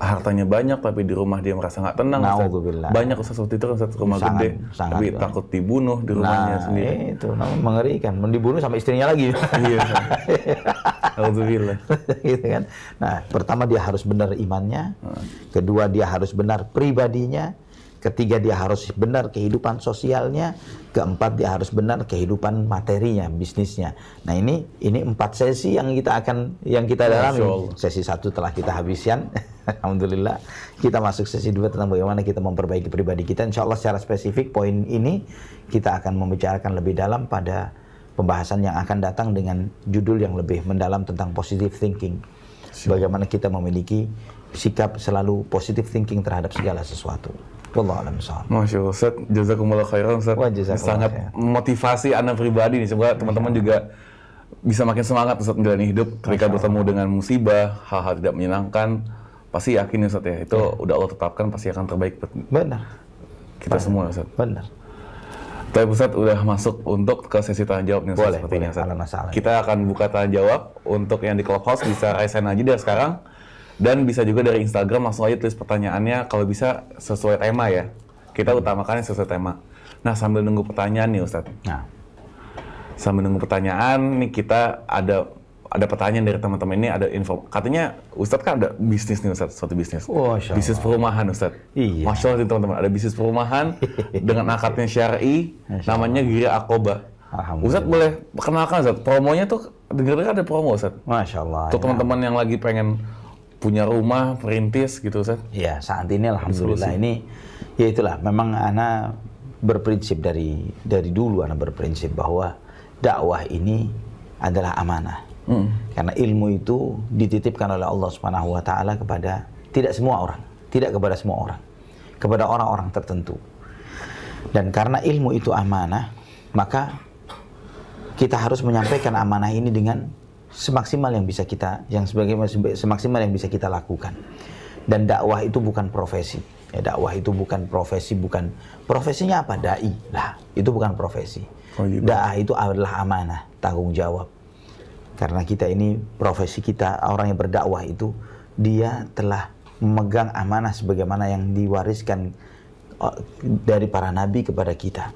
hartanya banyak tapi di rumah dia merasa nggak tenang. Nah, Ustaz. Banyak usaha seperti itu kan satu rumah sangat, gede, sangat tapi banyak. takut dibunuh di rumahnya nah, sendiri. itu nah, mengerikan. Dibunuh sama istrinya lagi. iya. Alhamdulillah. gitu kan. Nah, pertama dia harus benar imannya. Hmm. Kedua dia harus benar pribadinya. Ketiga dia harus benar kehidupan sosialnya, keempat dia harus benar kehidupan materinya, bisnisnya. Nah ini ini empat sesi yang kita akan yang kita dalami. Sesi satu telah kita habiskan, alhamdulillah. Kita masuk sesi dua tentang bagaimana kita memperbaiki pribadi kita. Insya Allah secara spesifik poin ini kita akan membicarakan lebih dalam pada pembahasan yang akan datang dengan judul yang lebih mendalam tentang positive thinking. Bagaimana kita memiliki sikap selalu positive thinking terhadap segala sesuatu. Wallah alam Masya Allah, Ustaz. Jazakumullah khairan, Ustaz. Wah, Sangat ya. motivasi anak pribadi nih. Semoga teman-teman juga bisa makin semangat Ustaz menjalani hidup ketika bertemu dengan musibah, hal-hal tidak menyenangkan. Pasti yakin Ustaz ya, itu ya. udah Allah tetapkan pasti akan terbaik Benar. kita Benar. semua Ustaz. Benar. Tapi Ustaz udah masuk untuk ke sesi tanya jawab nih Ustaz boleh, Ustaz. Kita akan buka tanya jawab untuk yang di Clubhouse bisa ASN aja dari sekarang dan bisa juga dari Instagram langsung aja tulis pertanyaannya kalau bisa sesuai tema ya. Kita utamakan yang sesuai tema. Nah, sambil nunggu pertanyaan nih Ustadz. Nah. Sambil nunggu pertanyaan, nih kita ada ada pertanyaan dari teman-teman ini ada info. Katanya Ustadz kan ada bisnis nih Ustadz, suatu bisnis. Oh, bisnis perumahan Ustadz. Iya. Masya Allah teman-teman, ada bisnis perumahan dengan akadnya syari, namanya Giri Akoba. Ustadz boleh perkenalkan Ustadz, promonya tuh dengar-dengar ada promo Ustadz. Masya Allah. Untuk ya. teman-teman yang lagi pengen punya rumah perintis gitu Ustaz? Ya saat ini alhamdulillah ini ya itulah memang anak berprinsip dari dari dulu anak berprinsip bahwa dakwah ini adalah amanah. Hmm. Karena ilmu itu dititipkan oleh Allah Subhanahu wa taala kepada tidak semua orang, tidak kepada semua orang. Kepada orang-orang tertentu. Dan karena ilmu itu amanah, maka kita harus menyampaikan amanah ini dengan semaksimal yang bisa kita yang sebagai semaksimal yang bisa kita lakukan. Dan dakwah itu bukan profesi. Ya, dakwah itu bukan profesi, bukan profesinya apa? Dai lah, itu bukan profesi. Oh, iya. Dakwah itu adalah amanah, tanggung jawab. Karena kita ini profesi kita orang yang berdakwah itu dia telah memegang amanah sebagaimana yang diwariskan eh, dari para nabi kepada kita,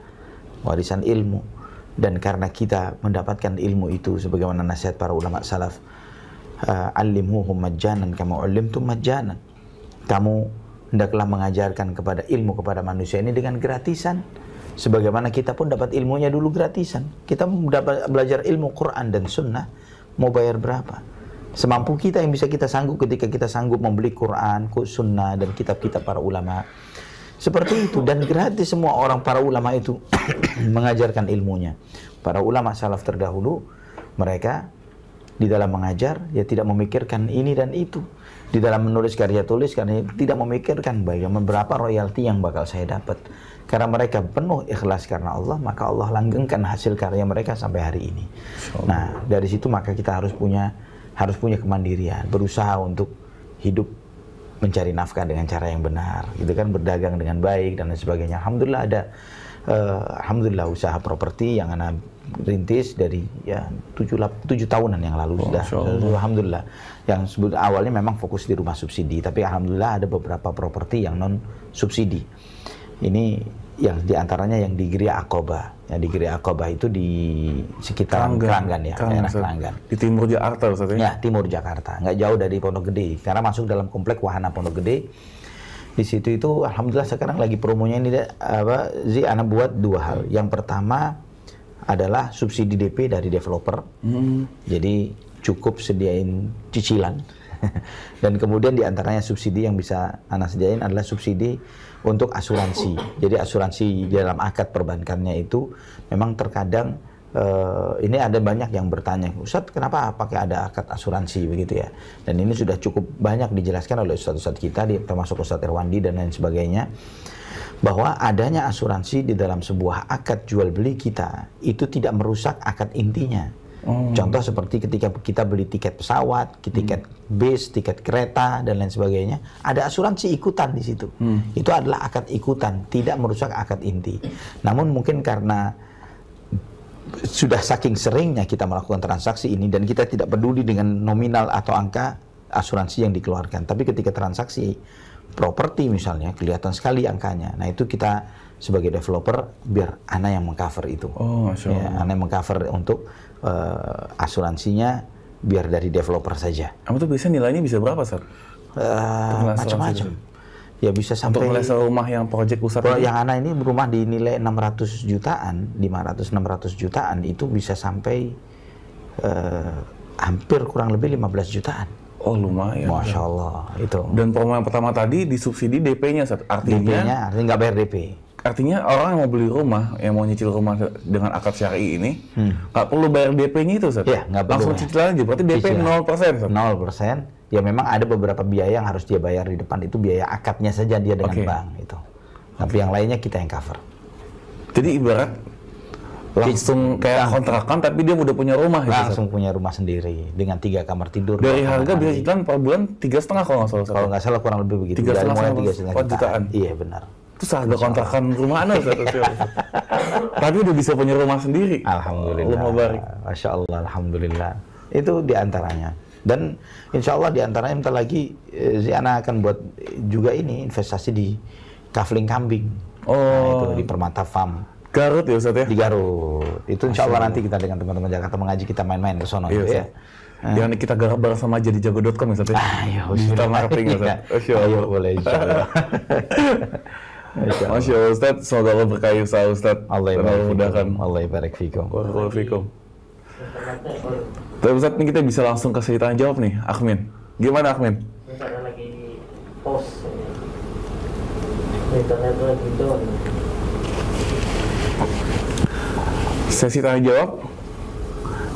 warisan ilmu dan karena kita mendapatkan ilmu itu sebagaimana nasihat para ulama salaf alimuhum ah, majanan kamu alim tuh majanan kamu hendaklah mengajarkan kepada ilmu kepada manusia ini dengan gratisan sebagaimana kita pun dapat ilmunya dulu gratisan kita dapat belajar ilmu Quran dan Sunnah mau bayar berapa semampu kita yang bisa kita sanggup ketika kita sanggup membeli Quran, Sunnah dan kitab-kitab para ulama seperti itu dan gratis semua orang para ulama itu mengajarkan ilmunya. Para ulama salaf terdahulu mereka di dalam mengajar ya tidak memikirkan ini dan itu di dalam menulis karya tulis karena tidak memikirkan bagaimana berapa royalti yang bakal saya dapat karena mereka penuh ikhlas karena Allah maka Allah langgengkan hasil karya mereka sampai hari ini nah dari situ maka kita harus punya harus punya kemandirian berusaha untuk hidup mencari nafkah dengan cara yang benar, gitu kan berdagang dengan baik dan sebagainya. Alhamdulillah ada, uh, alhamdulillah usaha properti yang anak rintis dari ya tujuh, tujuh tahunan yang lalu oh, sudah. Alhamdulillah. Yang sebut awalnya memang fokus di rumah subsidi, tapi alhamdulillah ada beberapa properti yang non subsidi. Ini yang diantaranya yang di Gria Akoba. Yang di Gria Akoba itu di sekitar Keranggan, ya, Keranggan, daerah Keranggan. Di timur Jakarta Ustaz ya? ya? timur Jakarta. Nggak jauh dari Pondok Gede. Karena masuk dalam komplek wahana Pondok Gede. Di situ itu alhamdulillah sekarang lagi promonya ini apa Zi anak buat dua hal. Yang pertama adalah subsidi DP dari developer. Hmm. Jadi cukup sediain cicilan. Dan kemudian diantaranya subsidi yang bisa anak sediain adalah subsidi untuk asuransi. Jadi asuransi di dalam akad perbankannya itu memang terkadang Uh, ini ada banyak yang bertanya, Ustadz kenapa pakai ada akad asuransi begitu ya? Dan ini sudah cukup banyak dijelaskan oleh Ustadz-Ustadz kita, termasuk Ustadz Erwandi dan lain sebagainya, bahwa adanya asuransi di dalam sebuah akad jual beli kita itu tidak merusak akad intinya. Hmm. Contoh seperti ketika kita beli tiket pesawat, tiket hmm. bis, tiket kereta dan lain sebagainya, ada asuransi ikutan di situ. Hmm. Itu adalah akad ikutan, tidak merusak akad inti. Namun mungkin karena sudah saking seringnya kita melakukan transaksi ini dan kita tidak peduli dengan nominal atau angka asuransi yang dikeluarkan. Tapi ketika transaksi properti misalnya kelihatan sekali angkanya. Nah, itu kita sebagai developer biar anak yang mengcover itu. Oh, sure. ya, ana yang mengcover untuk uh, asuransinya biar dari developer saja. Kamu tuh biasanya nilainya bisa berapa, Sir? Uh, eh, macam-macam. Ya bisa sampai Untuk nilai rumah yang proyek pusat ini? yang anak ini rumah dinilai 600 jutaan, 500 600 jutaan itu bisa sampai uh, hampir kurang lebih 15 jutaan. Oh lumayan. Masya Allah itu. Dan promo yang pertama tadi disubsidi DP-nya artinya. DP-nya artinya nggak bayar DP artinya orang yang mau beli rumah, yang mau nyicil rumah dengan akad syari ini, hmm. nggak hmm. perlu bayar DP-nya itu, Sat. Iya, nggak perlu. Langsung cicil aja, berarti DP nol persen, nol persen, Ya memang ada beberapa biaya yang harus dia bayar di depan, itu biaya akadnya saja dia dengan okay. bank, itu. Okay. Tapi yang lainnya kita yang cover. Jadi ibarat langsung kayak kontrakan tapi dia udah punya rumah gitu, langsung punya rumah sendiri dengan tiga kamar tidur dari harga bisa cicilan per bulan tiga setengah kalau nggak salah kalau nggak salah kurang lebih begitu tiga setengah tiga setengah jutaan iya benar Terus ada kontrakan rumah anak Tapi udah bisa punya rumah sendiri. Alhamdulillah. Allah barik. Masya Allah, Alhamdulillah. Itu diantaranya. Dan insya Allah diantaranya nanti lagi Ziana eh, akan buat juga ini investasi di kafling kambing. Nah, oh. Nah, itu di Permata Farm. Garut ya Ustaz ya? Di Garut. Itu insya Allah nanti kita dengan teman-teman Jakarta mengaji kita main-main ke sana. iya, gitu ya. Jangan kita garap bareng sama jadi jago.com ya Ustaz ya? Ayo, ah, iya, kita marketing Ustaz. Ayo, iya. iya, boleh insya Allah. Masya Allah Ustaz, semoga Allah berkahi usaha Ustaz. Allah mudahkan. Allah ibarak fikum. Barakallahu fikum. Tapi Ustaz, ini kita bisa langsung kasih tanya jawab nih, Akhmin Gimana Akhmin? Misalnya lagi di pos, internet lagi down. Sesi tanya jawab,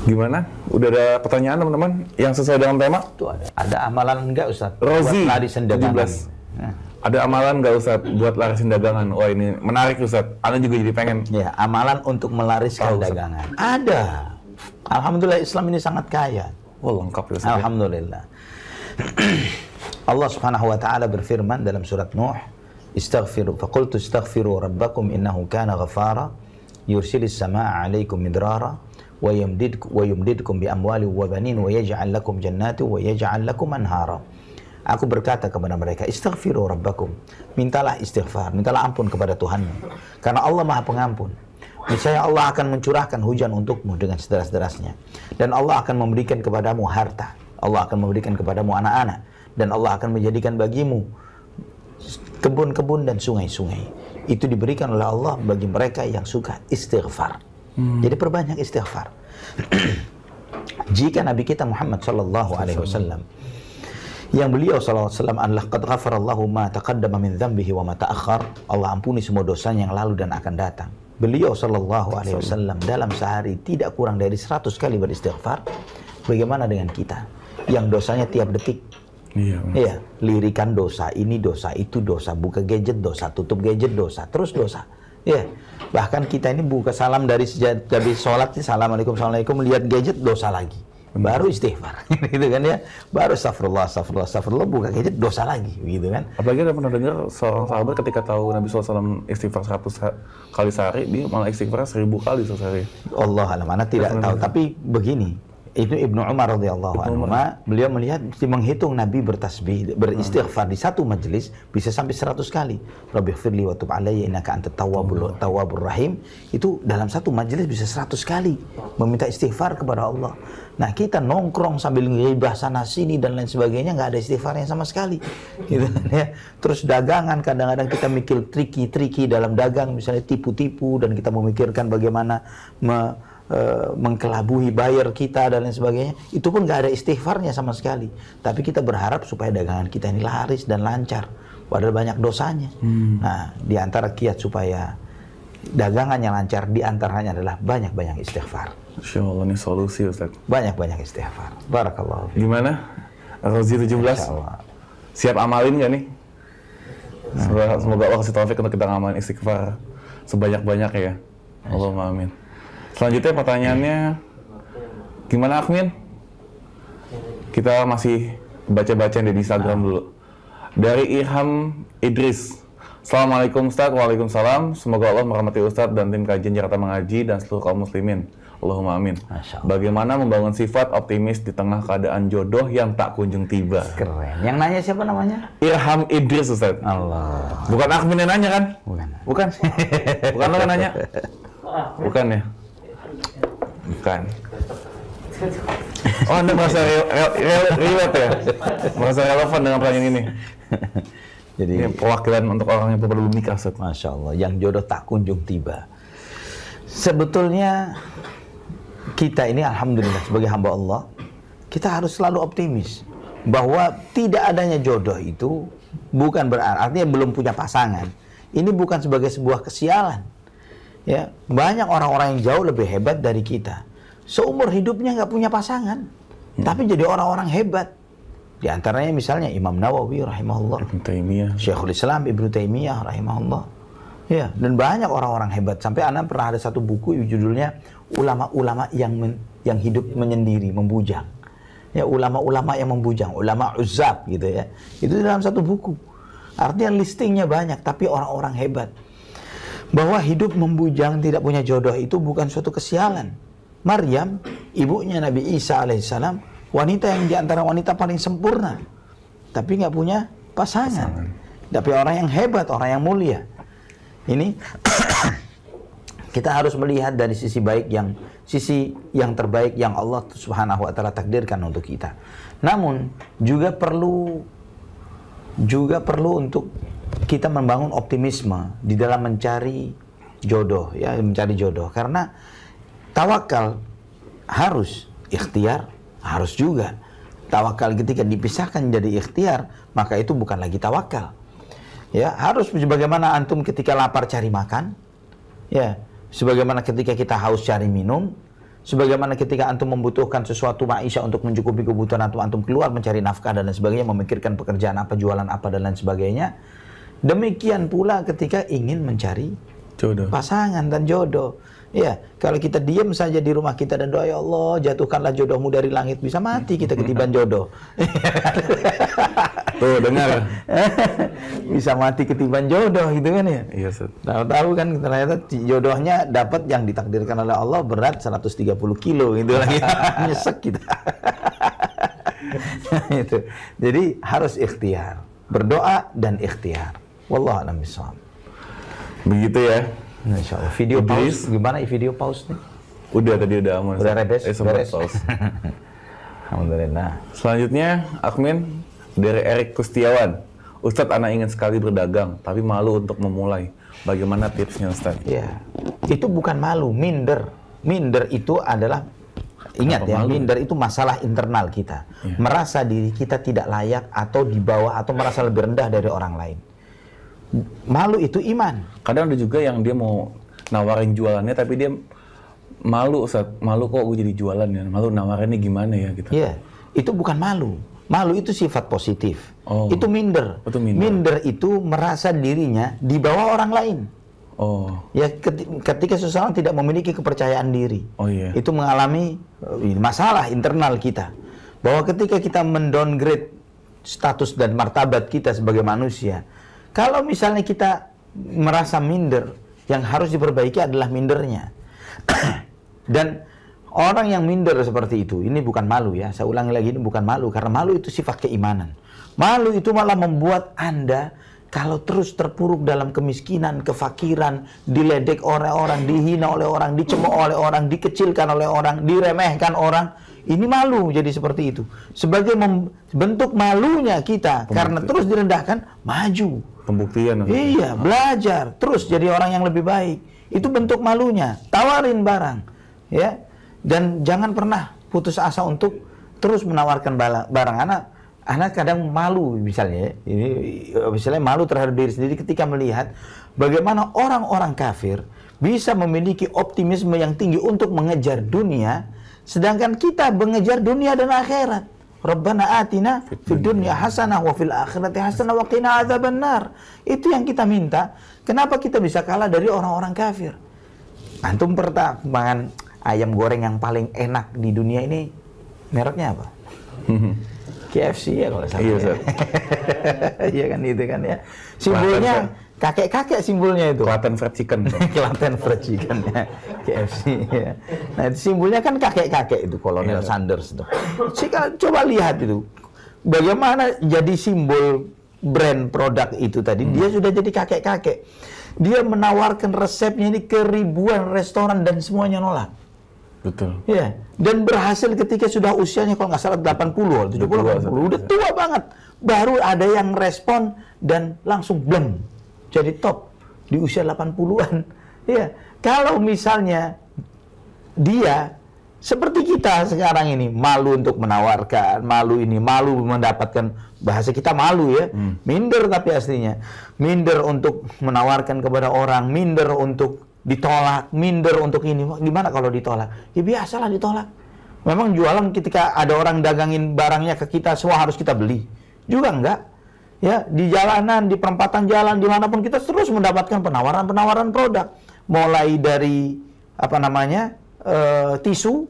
Gimana? Udah ada pertanyaan teman-teman yang sesuai dengan tema? Itu ada. Ada amalan enggak Ustaz? Rozi. Lari 17. Nah. Ada amalan nggak Ustaz buat larisin dagangan? Wah ini menarik Ustaz. Anda juga jadi pengen. Ya, amalan untuk melariskan Tahu, dagangan. Ada. Alhamdulillah Islam ini sangat kaya. Wah lengkap ya Ustaz. Alhamdulillah. Allah Subhanahu wa taala berfirman dalam surat Nuh, "Istaghfiru faqultu istaghfiru rabbakum innahu kana ghafara yursilis sama'a 'alaikum midrara wa yumdidkum wa yumdidkum bi amwali wa banin wa yaja'al lakum jannati wa yaja'al lakum anhara." Aku berkata kepada mereka, istighfiru rabbakum. Mintalah istighfar, mintalah ampun kepada Tuhanmu. Karena Allah maha pengampun. Misalnya Allah akan mencurahkan hujan untukmu dengan sederas-derasnya. Dan Allah akan memberikan kepadamu harta. Allah akan memberikan kepadamu anak-anak. Dan Allah akan menjadikan bagimu kebun-kebun dan sungai-sungai. Itu diberikan oleh Allah bagi mereka yang suka istighfar. Hmm. Jadi perbanyak istighfar. Jika Nabi kita Muhammad Shallallahu Alaihi Wasallam yang beliau SAW adalah qad ghafarallahu ma taqaddama min dzambihi wa ma ta'akhkhar. Allah ampuni semua dosa yang lalu dan akan datang. Beliau sallallahu alaihi wasallam dalam sehari tidak kurang dari 100 kali beristighfar. Bagaimana dengan kita yang dosanya tiap detik? Iya. Iya, lirikan dosa ini, dosa itu, dosa buka gadget, dosa tutup gadget, dosa terus dosa. Iya. Bahkan kita ini buka salam dari sejak dari sholat, assalamualaikum, assalamualaikum, lihat gadget dosa lagi baru istighfar gitu kan ya baru safrullah safrullah safrullah buka gitu dosa lagi gitu kan apalagi ada pernah dengar seorang sahabat ketika tahu Nabi SAW istighfar 100 kali sehari dia malah istighfar 1000 kali sehari Allah alam mana tidak tahu tapi begini itu Ibnu Umar radhiyallahu anhu beliau melihat mesti menghitung Nabi bertasbih beristighfar di satu majelis bisa sampai seratus kali. Rabbi firli wa tub alayya innaka antat tawwabur tawwabur rahim. Itu dalam satu majelis bisa seratus kali meminta istighfar kepada Allah. Nah, kita nongkrong sambil ngibah sana sini dan lain sebagainya nggak ada istighfarnya sama sekali. Gitu kan ya. Terus dagangan kadang-kadang kita mikir triki-triki dalam dagang misalnya tipu-tipu dan kita memikirkan bagaimana me uh, mengkelabuhi buyer kita dan lain sebagainya, itu pun nggak ada istighfarnya sama sekali. Tapi kita berharap supaya dagangan kita ini laris dan lancar, padahal banyak dosanya. Hmm. Nah, di antara kiat supaya dagangannya lancar di antaranya adalah banyak-banyak istighfar. Insya ini solusi Ustaz. Banyak-banyak istighfar. Barakallahu. Gimana? Rozi 17? Siap amalin gak nih? Semoga, nah. semoga Allah kasih taufik untuk kita ngamalin istighfar sebanyak-banyak ya. Allah amin. Selanjutnya pertanyaannya, gimana Akmin? Kita masih baca-bacaan dari Instagram dulu. Dari Irham Idris. Assalamualaikum Ustaz, Waalaikumsalam. Semoga Allah merahmati Ustaz dan tim kajian Jakarta Mengaji dan seluruh kaum muslimin. Allahumma amin. Bagaimana membangun sifat optimis di tengah keadaan jodoh yang tak kunjung tiba? Keren. Yang nanya siapa namanya? Irham Idris Ustaz. Allah. Bukan Akmin yang nanya kan? Bukan. Bukan. Bukan lo yang nanya? Bukan ya? Bukan. Oh, Anda merasa relevan ya? Merasa relevan dengan pertanyaan ini? Jadi ini perwakilan untuk orang yang belum nikah. Set. Masya Allah, yang jodoh tak kunjung tiba. Sebetulnya kita ini Alhamdulillah sebagai hamba Allah, kita harus selalu optimis bahwa tidak adanya jodoh itu bukan berarti belum punya pasangan. Ini bukan sebagai sebuah kesialan ya banyak orang-orang yang jauh lebih hebat dari kita seumur hidupnya nggak punya pasangan hmm. tapi jadi orang-orang hebat di antaranya misalnya Imam Nawawi rahimahullah Taimiyah Syekhul Islam Ibnu Taimiyah rahimahullah ya dan banyak orang-orang hebat sampai anak pernah ada satu buku judulnya ulama-ulama yang men, yang hidup menyendiri membujang ya ulama-ulama yang membujang ulama uzab gitu ya itu dalam satu buku artinya listingnya banyak tapi orang-orang hebat bahwa hidup membujang tidak punya jodoh itu bukan suatu kesialan. Maryam, ibunya Nabi Isa alaihissalam, wanita yang diantara wanita paling sempurna, tapi nggak punya pasangan. pasangan. Tapi orang yang hebat, orang yang mulia. Ini kita harus melihat dari sisi baik yang sisi yang terbaik yang Allah Subhanahu wa taala takdirkan untuk kita. Namun juga perlu juga perlu untuk kita membangun optimisme di dalam mencari jodoh ya mencari jodoh karena tawakal harus ikhtiar harus juga tawakal ketika dipisahkan jadi ikhtiar maka itu bukan lagi tawakal ya harus sebagaimana antum ketika lapar cari makan ya sebagaimana ketika kita haus cari minum sebagaimana ketika antum membutuhkan sesuatu maisha untuk mencukupi kebutuhan antum antum keluar mencari nafkah dan lain sebagainya memikirkan pekerjaan apa jualan apa dan lain sebagainya Demikian pula ketika ingin mencari jodoh. pasangan dan jodoh. Ya, kalau kita diam saja di rumah kita dan doa ya Allah, jatuhkanlah jodohmu dari langit, bisa mati kita ketiban jodoh. Tuh, dengar. bisa mati ketiban jodoh gitu kan ya? Iya, Tahu-tahu kan ternyata jodohnya dapat yang ditakdirkan oleh Allah berat 130 kilo gitu kan ya? lagi. Nyesek kita. itu. Jadi harus ikhtiar, berdoa dan ikhtiar. Wallah alam bisawab. Begitu ya. Nah, insya Allah. Video Idris. pause gimana? Video pause nih? Udah tadi udah aman. Udah rebes. Eh, sempat Pause. Alhamdulillah. Selanjutnya, Akmin dari Erik Kustiawan. Ustadz, anak ingin sekali berdagang, tapi malu untuk memulai. Bagaimana tipsnya Ustadz? Ya, itu bukan malu, minder. Minder itu adalah Ingat Kenapa ya, malu? minder itu masalah internal kita. Yeah. Merasa diri kita tidak layak atau di bawah atau merasa lebih rendah dari orang lain malu itu iman kadang ada juga yang dia mau nawarin jualannya tapi dia malu Ustaz. malu kok gue jadi jualan ya malu nawarinnya gimana ya gitu iya yeah. itu bukan malu malu itu sifat positif oh. itu minder. itu minder minder itu merasa dirinya di bawah orang lain Oh. Ya ketika seseorang tidak memiliki kepercayaan diri, oh, iya. Yeah. itu mengalami eh, masalah internal kita. Bahwa ketika kita mendowngrade status dan martabat kita sebagai manusia, kalau misalnya kita merasa minder, yang harus diperbaiki adalah mindernya. Dan orang yang minder seperti itu, ini bukan malu ya. Saya ulangi lagi, ini bukan malu. Karena malu itu sifat keimanan. Malu itu malah membuat Anda kalau terus terpuruk dalam kemiskinan, kefakiran, diledek oleh orang, dihina oleh orang, dicemooh oleh orang, dikecilkan oleh orang, diremehkan orang, ini malu jadi seperti itu. Sebagai bentuk malunya kita Pemimpin. karena terus direndahkan, maju pembuktian. Iya, belajar terus jadi orang yang lebih baik. Itu bentuk malunya. Tawarin barang, ya. Dan jangan pernah putus asa untuk terus menawarkan barang anak. Anak kadang malu misalnya, ini misalnya malu terhadap diri sendiri ketika melihat bagaimana orang-orang kafir bisa memiliki optimisme yang tinggi untuk mengejar dunia, sedangkan kita mengejar dunia dan akhirat. Rabbana atina fid dunya hasanah wa fil akhirati hasanah wa qina adzabannar. Itu yang kita minta. Kenapa kita bisa kalah dari orang-orang kafir? Antum pernah makan ayam goreng yang paling enak di dunia ini mereknya apa? KFC ya kalau saya. Ya. Iya, kan itu kan ya. Simbolnya kakek-kakek simbolnya itu. Klaten Fried Chicken. Klaten Fried Chicken ya. KFC ya. Nah, itu simbolnya kan kakek-kakek itu Kolonel yeah. Sanders itu. Jika coba lihat itu bagaimana jadi simbol brand produk itu tadi, hmm. dia sudah jadi kakek-kakek. Dia menawarkan resepnya ini ke ribuan restoran dan semuanya nolak. Betul. Ya, dan berhasil ketika sudah usianya kalau nggak salah 80 atau 70 80, 80, 80, 80, udah tua banget. Baru ada yang respon dan langsung bleng jadi top di usia 80-an. Ya, kalau misalnya dia seperti kita sekarang ini malu untuk menawarkan, malu ini malu mendapatkan bahasa kita malu ya, hmm. minder tapi aslinya minder untuk menawarkan kepada orang, minder untuk ditolak, minder untuk ini. Gimana kalau ditolak? Ya biasalah ditolak. Memang jualan ketika ada orang dagangin barangnya ke kita, semua harus kita beli. Juga enggak ya di jalanan, di perempatan jalan, dimanapun kita terus mendapatkan penawaran-penawaran produk, mulai dari apa namanya e, tisu,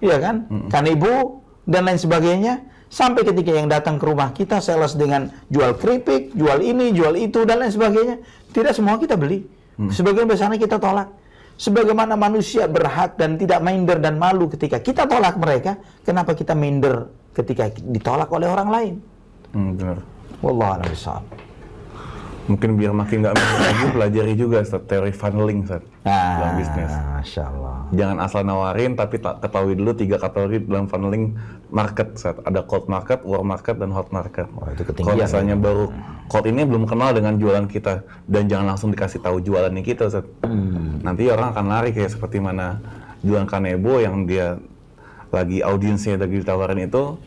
ya kan, hmm. kanibu dan lain sebagainya, sampai ketika yang datang ke rumah kita sales dengan jual keripik, jual ini, jual itu dan lain sebagainya, tidak semua kita beli, hmm. sebagian besarnya kita tolak. Sebagaimana manusia berhak dan tidak minder dan malu ketika kita tolak mereka, kenapa kita minder ketika ditolak oleh orang lain? Hmm, benar. Wallah alam bisawab. Mungkin biar makin nggak lagi pelajari juga Ustaz, teori funneling Ustaz, ah, dalam bisnis. Masya Allah. Jangan asal nawarin tapi tak ketahui dulu tiga kategori dalam funneling market Ustaz. Ada cold market, warm market, dan hot market. Wah, itu ketinggian. Kalau ya. misalnya ya. baru cold ini belum kenal dengan jualan kita dan jangan langsung dikasih tahu jualannya kita Ustaz. Hmm. Nanti orang akan lari kayak seperti mana jualan kanebo yang dia lagi audiensnya lagi ditawarin itu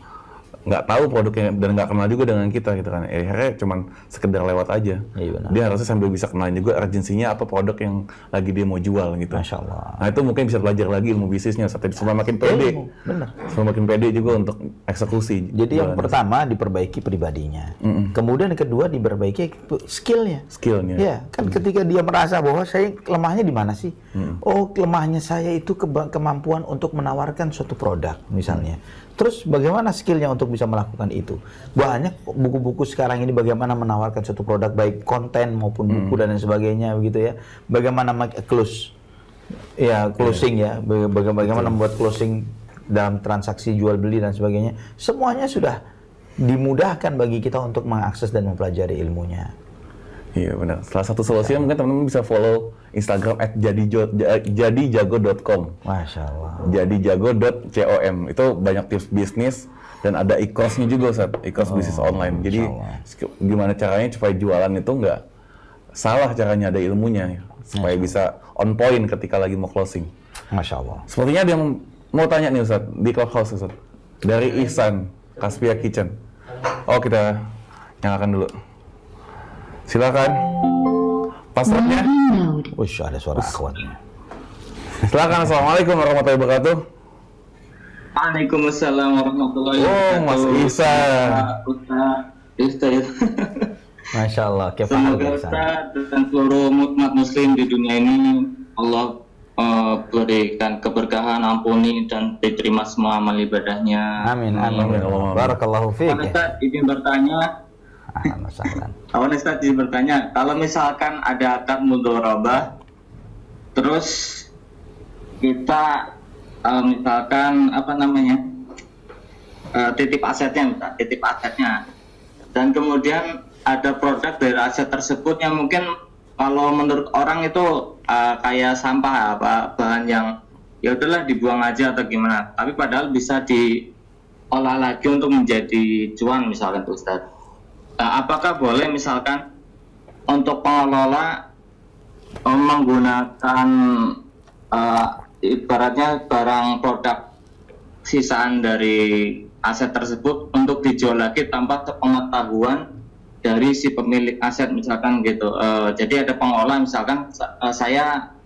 nggak tahu produknya dan nggak kenal juga dengan kita gitu kan eh, akhirnya cuman sekedar lewat aja iya, benar. dia harusnya sambil bisa kenalin juga urgensinya apa produk yang lagi dia mau jual gitu Masya Allah. nah itu mungkin bisa belajar lagi ilmu bisnisnya saat semakin iya, makin pede benar semakin pede juga untuk eksekusi jadi yang pertama diperbaiki pribadinya mm -mm. kemudian yang kedua diperbaiki skillnya skillnya ya kan mm. ketika dia merasa bahwa saya lemahnya di mana sih mm. oh lemahnya saya itu ke kemampuan untuk menawarkan suatu produk misalnya mm Terus bagaimana skillnya untuk bisa melakukan itu? Banyak buku-buku sekarang ini bagaimana menawarkan satu produk baik konten maupun buku hmm. dan lain sebagainya begitu ya. Bagaimana make close, ya closing yeah. ya. Baga bagaimana membuat closing dalam transaksi jual beli dan sebagainya. Semuanya sudah dimudahkan bagi kita untuk mengakses dan mempelajari ilmunya. Iya benar. Salah satu solusinya mungkin teman-teman bisa follow Instagram jadijago.com. Masya Allah. Jadijago.com itu banyak tips bisnis dan ada e-course-nya juga saat e-course oh, bisnis online. Jadi gimana caranya supaya jualan itu nggak salah caranya ada ilmunya ya. supaya bisa on point ketika lagi mau closing. Masya Allah. Sepertinya dia mau tanya nih Ustaz di clubhouse Ustaz dari Ihsan Kaspia Kitchen. Oh kita nyalakan dulu. Silakan. Passwordnya? Wush, ada suara akhwatnya. Silakan. Assalamualaikum warahmatullahi wabarakatuh. Waalaikumsalam warahmatullahi oh, wabarakatuh. Oh, Mas Isa. Ustaz. Masya Allah. Semoga Ustaz dan seluruh umat muslim di dunia ini Allah eh, berikan keberkahan, ampuni dan diterima semua amal ibadahnya. Amin. Amin. Amin. Barakallahu fiik. Ustaz izin bertanya, Masalah. Awan Ustaz bertanya, kalau misalkan ada akad mudorobah, terus kita uh, misalkan apa namanya uh, titip asetnya, titip asetnya, dan kemudian ada produk dari aset tersebut yang mungkin kalau menurut orang itu uh, kayak sampah apa bahan yang ya udahlah dibuang aja atau gimana, tapi padahal bisa diolah lagi untuk menjadi cuan misalkan Ustaz Nah, apakah boleh misalkan untuk pengelola eh, menggunakan uh, ibaratnya barang produk sisaan dari aset tersebut untuk dijual lagi tanpa pengetahuan dari si pemilik aset misalkan gitu. Uh, jadi ada pengelola misalkan uh, saya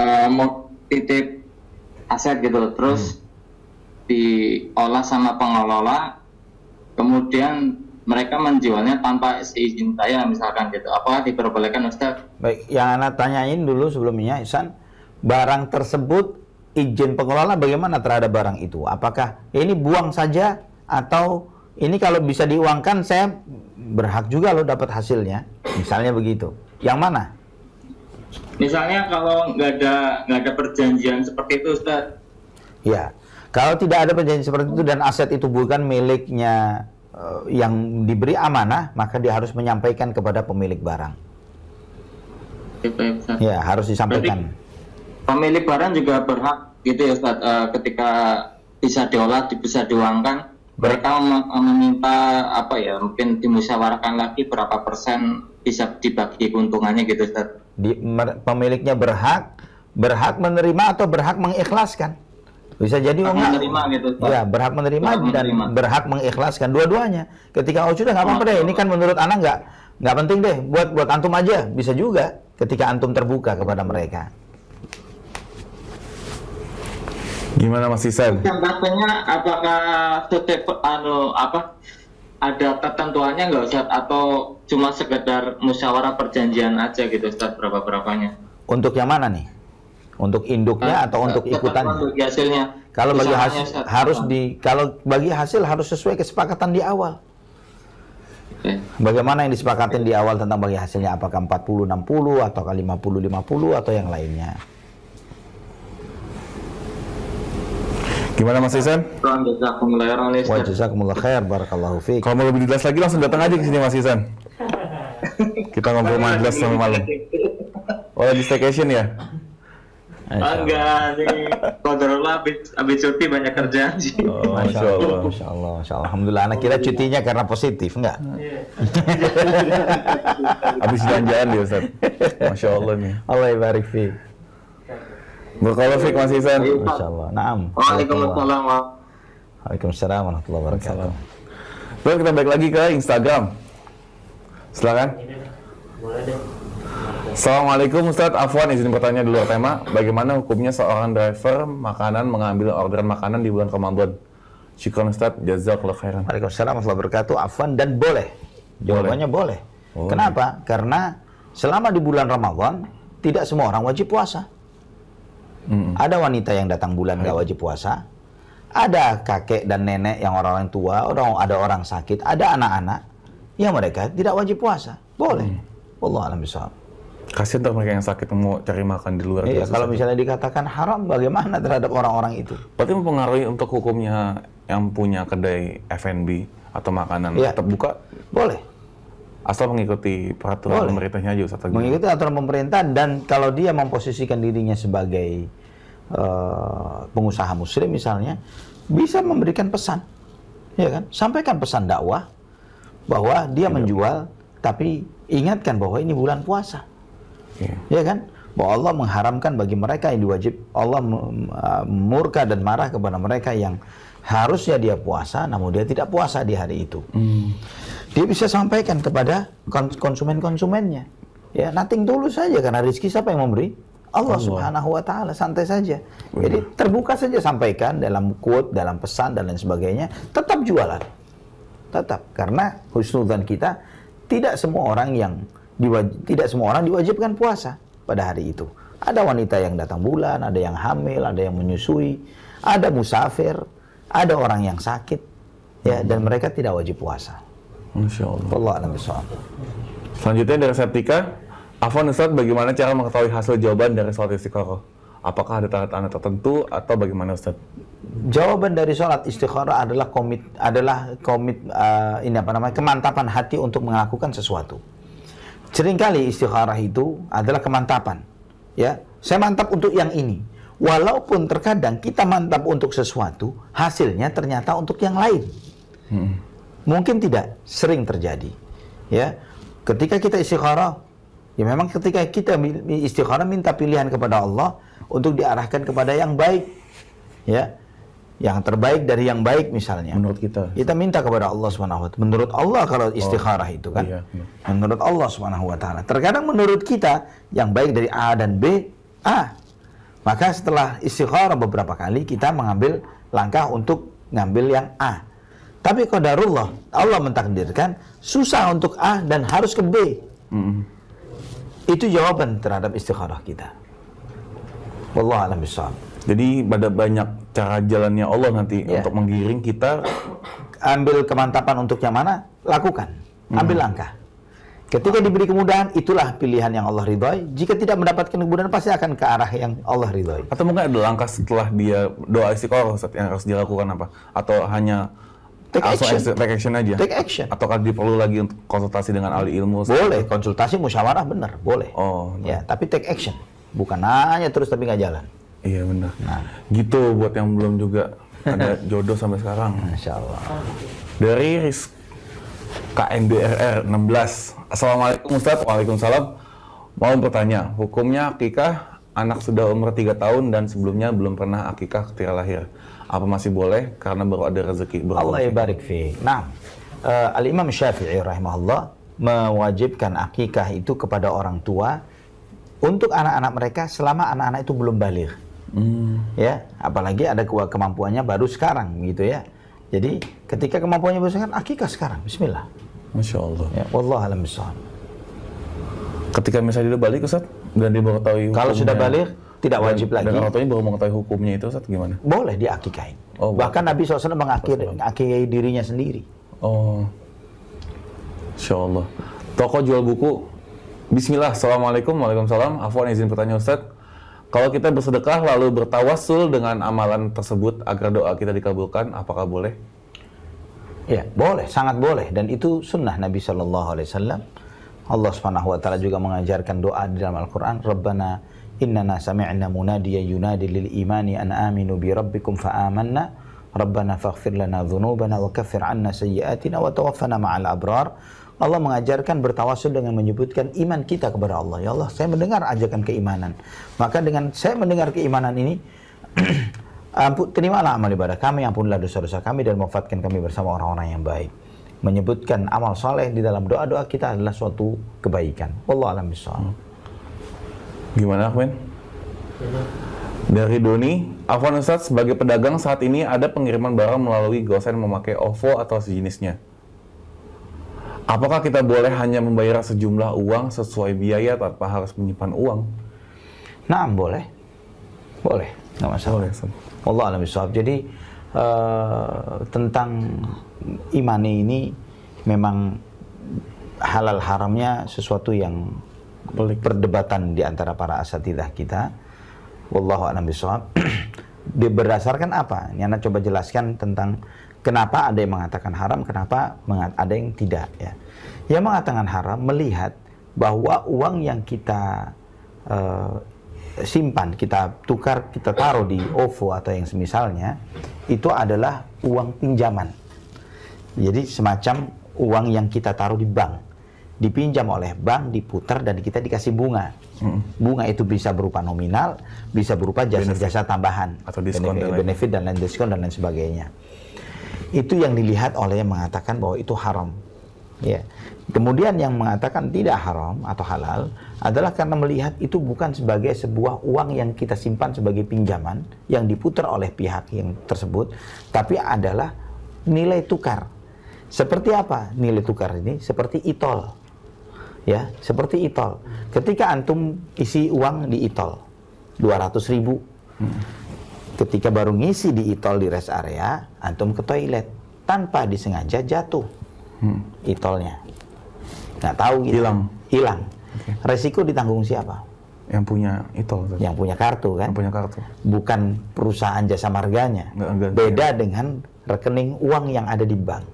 uh, mau titip aset gitu, terus hmm. diolah sama pengelola, kemudian mereka menjualnya tanpa seizin saya misalkan gitu apa diperbolehkan Ustaz? Baik, yang Anak tanyain dulu sebelumnya Ihsan, barang tersebut izin pengelola bagaimana terhadap barang itu? Apakah ini buang saja atau ini kalau bisa diuangkan saya berhak juga loh dapat hasilnya? Misalnya begitu. Yang mana? Misalnya kalau nggak ada nggak ada perjanjian seperti itu Ustaz. Ya, kalau tidak ada perjanjian seperti itu dan aset itu bukan miliknya Eh, yang diberi amanah maka dia harus menyampaikan kepada pemilik barang. Ya, harus disampaikan. Berarti, pemilik barang juga berhak gitu ya Ustaz, uh, ketika bisa diolah, bisa diuangkan, mereka eh, meminta apa ya, mungkin dimusyawarahkan lagi berapa persen bisa dibagi keuntungannya gitu Ustaz. Di, pemiliknya berhak berhak menerima atau berhak mengikhlaskan bisa jadi berhak menerima gitu. Ya, berhak menerima berhak dan menerima. berhak mengikhlaskan dua-duanya. Ketika oh sudah nggak apa-apa deh, ini kan menurut anak nggak nggak penting deh, buat buat antum aja bisa juga ketika antum terbuka kepada mereka. Gimana Mas Isan? Yang katanya apakah setiap anu apa ada ketentuannya nggak Ustaz atau cuma sekedar musyawarah perjanjian aja gitu Ustaz berapa berapanya? Untuk yang mana nih? Untuk induknya nah, atau untuk ikutannya? Bagi hasilnya. Kalau bagi hasil harus di kalau bagi hasil harus sesuai kesepakatan di awal. Okay. Bagaimana yang disepakatin di awal tentang bagi hasilnya apakah 40 60 atau 50 50 atau yang lainnya? Gimana Mas Isan? Wah, jazakumullah khair, barakallahu fiik. Kalau mau lebih jelas lagi langsung datang aja ke sini Mas Isan. Kita ngobrol majelis sampai malam. Oh, di staycation ya? Enggak, nih. lah abis, abis cuti banyak kerjaan sih. Oh, Masya Allah. Masya Allah. Masya Allah. Alhamdulillah. Anak kira cutinya karena positif, enggak? Iya. abis janjian dia, Ustaz. Masya Allah nih. Allah ibarik fi. berkala fi Mas Isan. Masya Allah. Naam. Waalaikumsalam. Waalaikumsalam warahmatullahi wabarakatuh. Baik, kita balik lagi ke Instagram. Silakan. Boleh deh. Assalamualaikum Ustadz Afwan izin bertanya dulu tema Bagaimana hukumnya seorang driver makanan mengambil orderan makanan di bulan Ramadan? Syukron Ustaz, jazakallah khairan Waalaikumsalam warahmatullahi wabarakatuh, Afwan dan boleh Jawabannya boleh, boleh. Oh. Kenapa? Karena selama di bulan Ramadan Tidak semua orang wajib puasa mm Ada wanita yang datang bulan gak wajib puasa Ada kakek dan nenek yang orang-orang tua orang Ada orang sakit, ada anak-anak Ya mereka tidak wajib puasa Boleh mm. Wallah Kasihan tuh mereka yang sakit mau cari makan di luar. Iya, kalau misalnya dikatakan haram, bagaimana terhadap orang-orang itu? Berarti mempengaruhi untuk hukumnya yang punya kedai F&B atau makanan ya. buka? Boleh. Asal mengikuti peraturan Boleh. pemerintahnya aja, Ustaz. Mengikuti aturan pemerintah dan kalau dia memposisikan dirinya sebagai uh, pengusaha muslim misalnya, bisa memberikan pesan. Ya kan? Sampaikan pesan dakwah bahwa dia iya. menjual tapi ingatkan bahwa ini bulan puasa yeah. ya iya kan? Bahwa Allah mengharamkan bagi mereka yang diwajib Allah murka dan marah kepada mereka yang harusnya dia puasa, namun dia tidak puasa di hari itu. Hmm. Dia bisa sampaikan kepada konsumen-konsumennya. Ya, nating dulu saja karena rizki siapa yang memberi? Allah, Allah. Subhanahu wa taala, santai saja. Benar. Jadi terbuka saja sampaikan dalam quote, dalam pesan dan lain sebagainya, tetap jualan. Tetap karena husnudzan kita tidak semua orang yang tidak semua orang diwajibkan puasa pada hari itu. Ada wanita yang datang bulan, ada yang hamil, ada yang menyusui, ada musafir, ada orang yang sakit, ya dan mereka tidak wajib puasa. Insya Allah. Allah Selanjutnya dari Septika, afon Ustaz, bagaimana cara mengetahui hasil jawaban dari sholat istiqoroh? Apakah ada tanda-tanda tertentu atau bagaimana Ustaz? Jawaban dari sholat istiqoroh adalah komit adalah komit uh, ini apa namanya kemantapan hati untuk melakukan sesuatu. Seringkali istikharah itu adalah kemantapan. Ya, saya mantap untuk yang ini. Walaupun terkadang kita mantap untuk sesuatu, hasilnya ternyata untuk yang lain. Hmm. Mungkin tidak sering terjadi. Ya, ketika kita istikharah, ya memang ketika kita istikharah minta pilihan kepada Allah untuk diarahkan kepada yang baik. Ya, yang terbaik dari yang baik misalnya. Menurut kita. Kita minta kepada Allah Subhanahu wa taala. Menurut Allah kalau oh. istikharah oh, itu kan. Iya, iya. Menurut Allah Subhanahu wa taala. Terkadang menurut kita yang baik dari A dan B A. Maka setelah istikharah beberapa kali kita mengambil langkah untuk ngambil yang A. Tapi qadarullah, Allah mentakdirkan susah untuk A dan harus ke B. Mm. Itu jawaban terhadap istikharah kita. Wallahu a'lam bishawab. Jadi pada banyak cara jalannya Allah nanti yeah. untuk menggiring kita ambil kemantapan untuk yang mana lakukan, hmm. ambil hmm. langkah. Ketika diberi kemudahan, itulah pilihan yang Allah ridhoi. Jika tidak mendapatkan kemudahan, pasti akan ke arah yang Allah ridhoi. Atau mungkin ada langkah setelah dia doa istiqoroh, yang harus dilakukan apa? Atau hanya take action. action. take action aja? Take action. Atau kalau perlu lagi untuk konsultasi dengan ahli ilmu? Boleh, konsultasi musyawarah benar, boleh. Oh, ya, tapi take action. Bukan hanya terus tapi nggak jalan. Iya benar. Nah. Gitu buat yang belum juga ada jodoh sampai sekarang. Insya Allah. Dari Riz KNDRR 16. Assalamualaikum Ustaz. Waalaikumsalam. Mau bertanya, hukumnya akikah anak sudah umur 3 tahun dan sebelumnya belum pernah akikah ketika lahir. Apa masih boleh karena baru ada rezeki? Baru Allah ibarik fi. Nah, uh, Al-Imam Syafi'i rahimahullah mewajibkan akikah itu kepada orang tua untuk anak-anak mereka selama anak-anak itu belum balik. Hmm. Ya, apalagi ada ke kemampuannya baru sekarang gitu ya. Jadi ketika kemampuannya baru sekarang, akikah sekarang. Bismillah. Masya Allah. Ya, Allah alam bisawab. Ketika misalnya dia balik, Ustaz, dan dia mengetahui Kalau sudah balik, tidak wajib dan, lagi. Dan orang baru mengetahui hukumnya itu, Ustaz, gimana? Boleh diakikain. Oh, Bahkan Nabi SAW mengakir, mengakikai dirinya sendiri. Oh. Insya Allah. Toko jual buku. Bismillah, Assalamualaikum, Waalaikumsalam. Afwan izin bertanya Ustadz. Kalau kita bersedekah lalu bertawasul dengan amalan tersebut agar doa kita dikabulkan, apakah boleh? Ya, boleh, sangat boleh dan itu sunnah Nabi Shallallahu alaihi wasallam. Allah Subhanahu wa taala juga mengajarkan doa di dalam Al-Qur'an, "Rabbana innana sami'na munadiyan yunadi lil imani an aminu bi rabbikum fa amanna." Rabbana faghfir lana dhunubana wa kaffir anna sayyiatina wa tawaffana ma'al abrar Allah mengajarkan bertawasul dengan menyebutkan iman kita kepada Allah. Ya Allah, saya mendengar ajakan keimanan. Maka dengan saya mendengar keimanan ini, ampun, terimalah amal ibadah kami, ampunlah dosa-dosa kami, dan wafatkan kami bersama orang-orang yang baik. Menyebutkan amal soleh di dalam doa-doa kita adalah suatu kebaikan. Allah alam misal. Hmm. Gimana, Ahmed? Dari Doni, Afwan Ustaz, sebagai pedagang saat ini ada pengiriman barang melalui gosen memakai OVO atau sejenisnya Apakah kita boleh hanya membayar sejumlah uang sesuai biaya tanpa harus menyimpan uang? Nah, boleh. Boleh, nggak masalah. Boleh. Allah alam Jadi uh, tentang imani ini memang halal haramnya sesuatu yang Pelik. perdebatan di antara para asatidah kita. Wallahu a'lam bishawab. Berdasarkan apa? Ini coba jelaskan tentang kenapa ada yang mengatakan haram, kenapa ada yang tidak ya. Yang mengatakan haram melihat bahwa uang yang kita uh, simpan, kita tukar, kita taruh di OVO atau yang semisalnya, itu adalah uang pinjaman. Jadi semacam uang yang kita taruh di bank. Dipinjam oleh bank, diputar, dan kita dikasih bunga. Hmm. Bunga itu bisa berupa nominal, bisa berupa jasa-jasa tambahan. Atau diskon benefit, dan benefit dan lain diskon dan lain sebagainya. Itu yang dilihat oleh yang mengatakan bahwa itu haram. Ya. Kemudian yang mengatakan tidak haram atau halal adalah karena melihat itu bukan sebagai sebuah uang yang kita simpan sebagai pinjaman yang diputar oleh pihak yang tersebut, tapi adalah nilai tukar. Seperti apa nilai tukar ini? Seperti itol. Ya, seperti itol. Ketika antum isi uang di itol 200 ribu. Ketika baru ngisi di itol di rest area, antum ke toilet tanpa disengaja jatuh hmm. itolnya nggak tahu gitu. Hilang. Hilang. Okay. Resiko ditanggung siapa? Yang punya itu. Yang punya kartu kan? Yang punya kartu. Bukan perusahaan jasa marganya. enggak, enggak, Beda iya. dengan rekening uang yang ada di bank.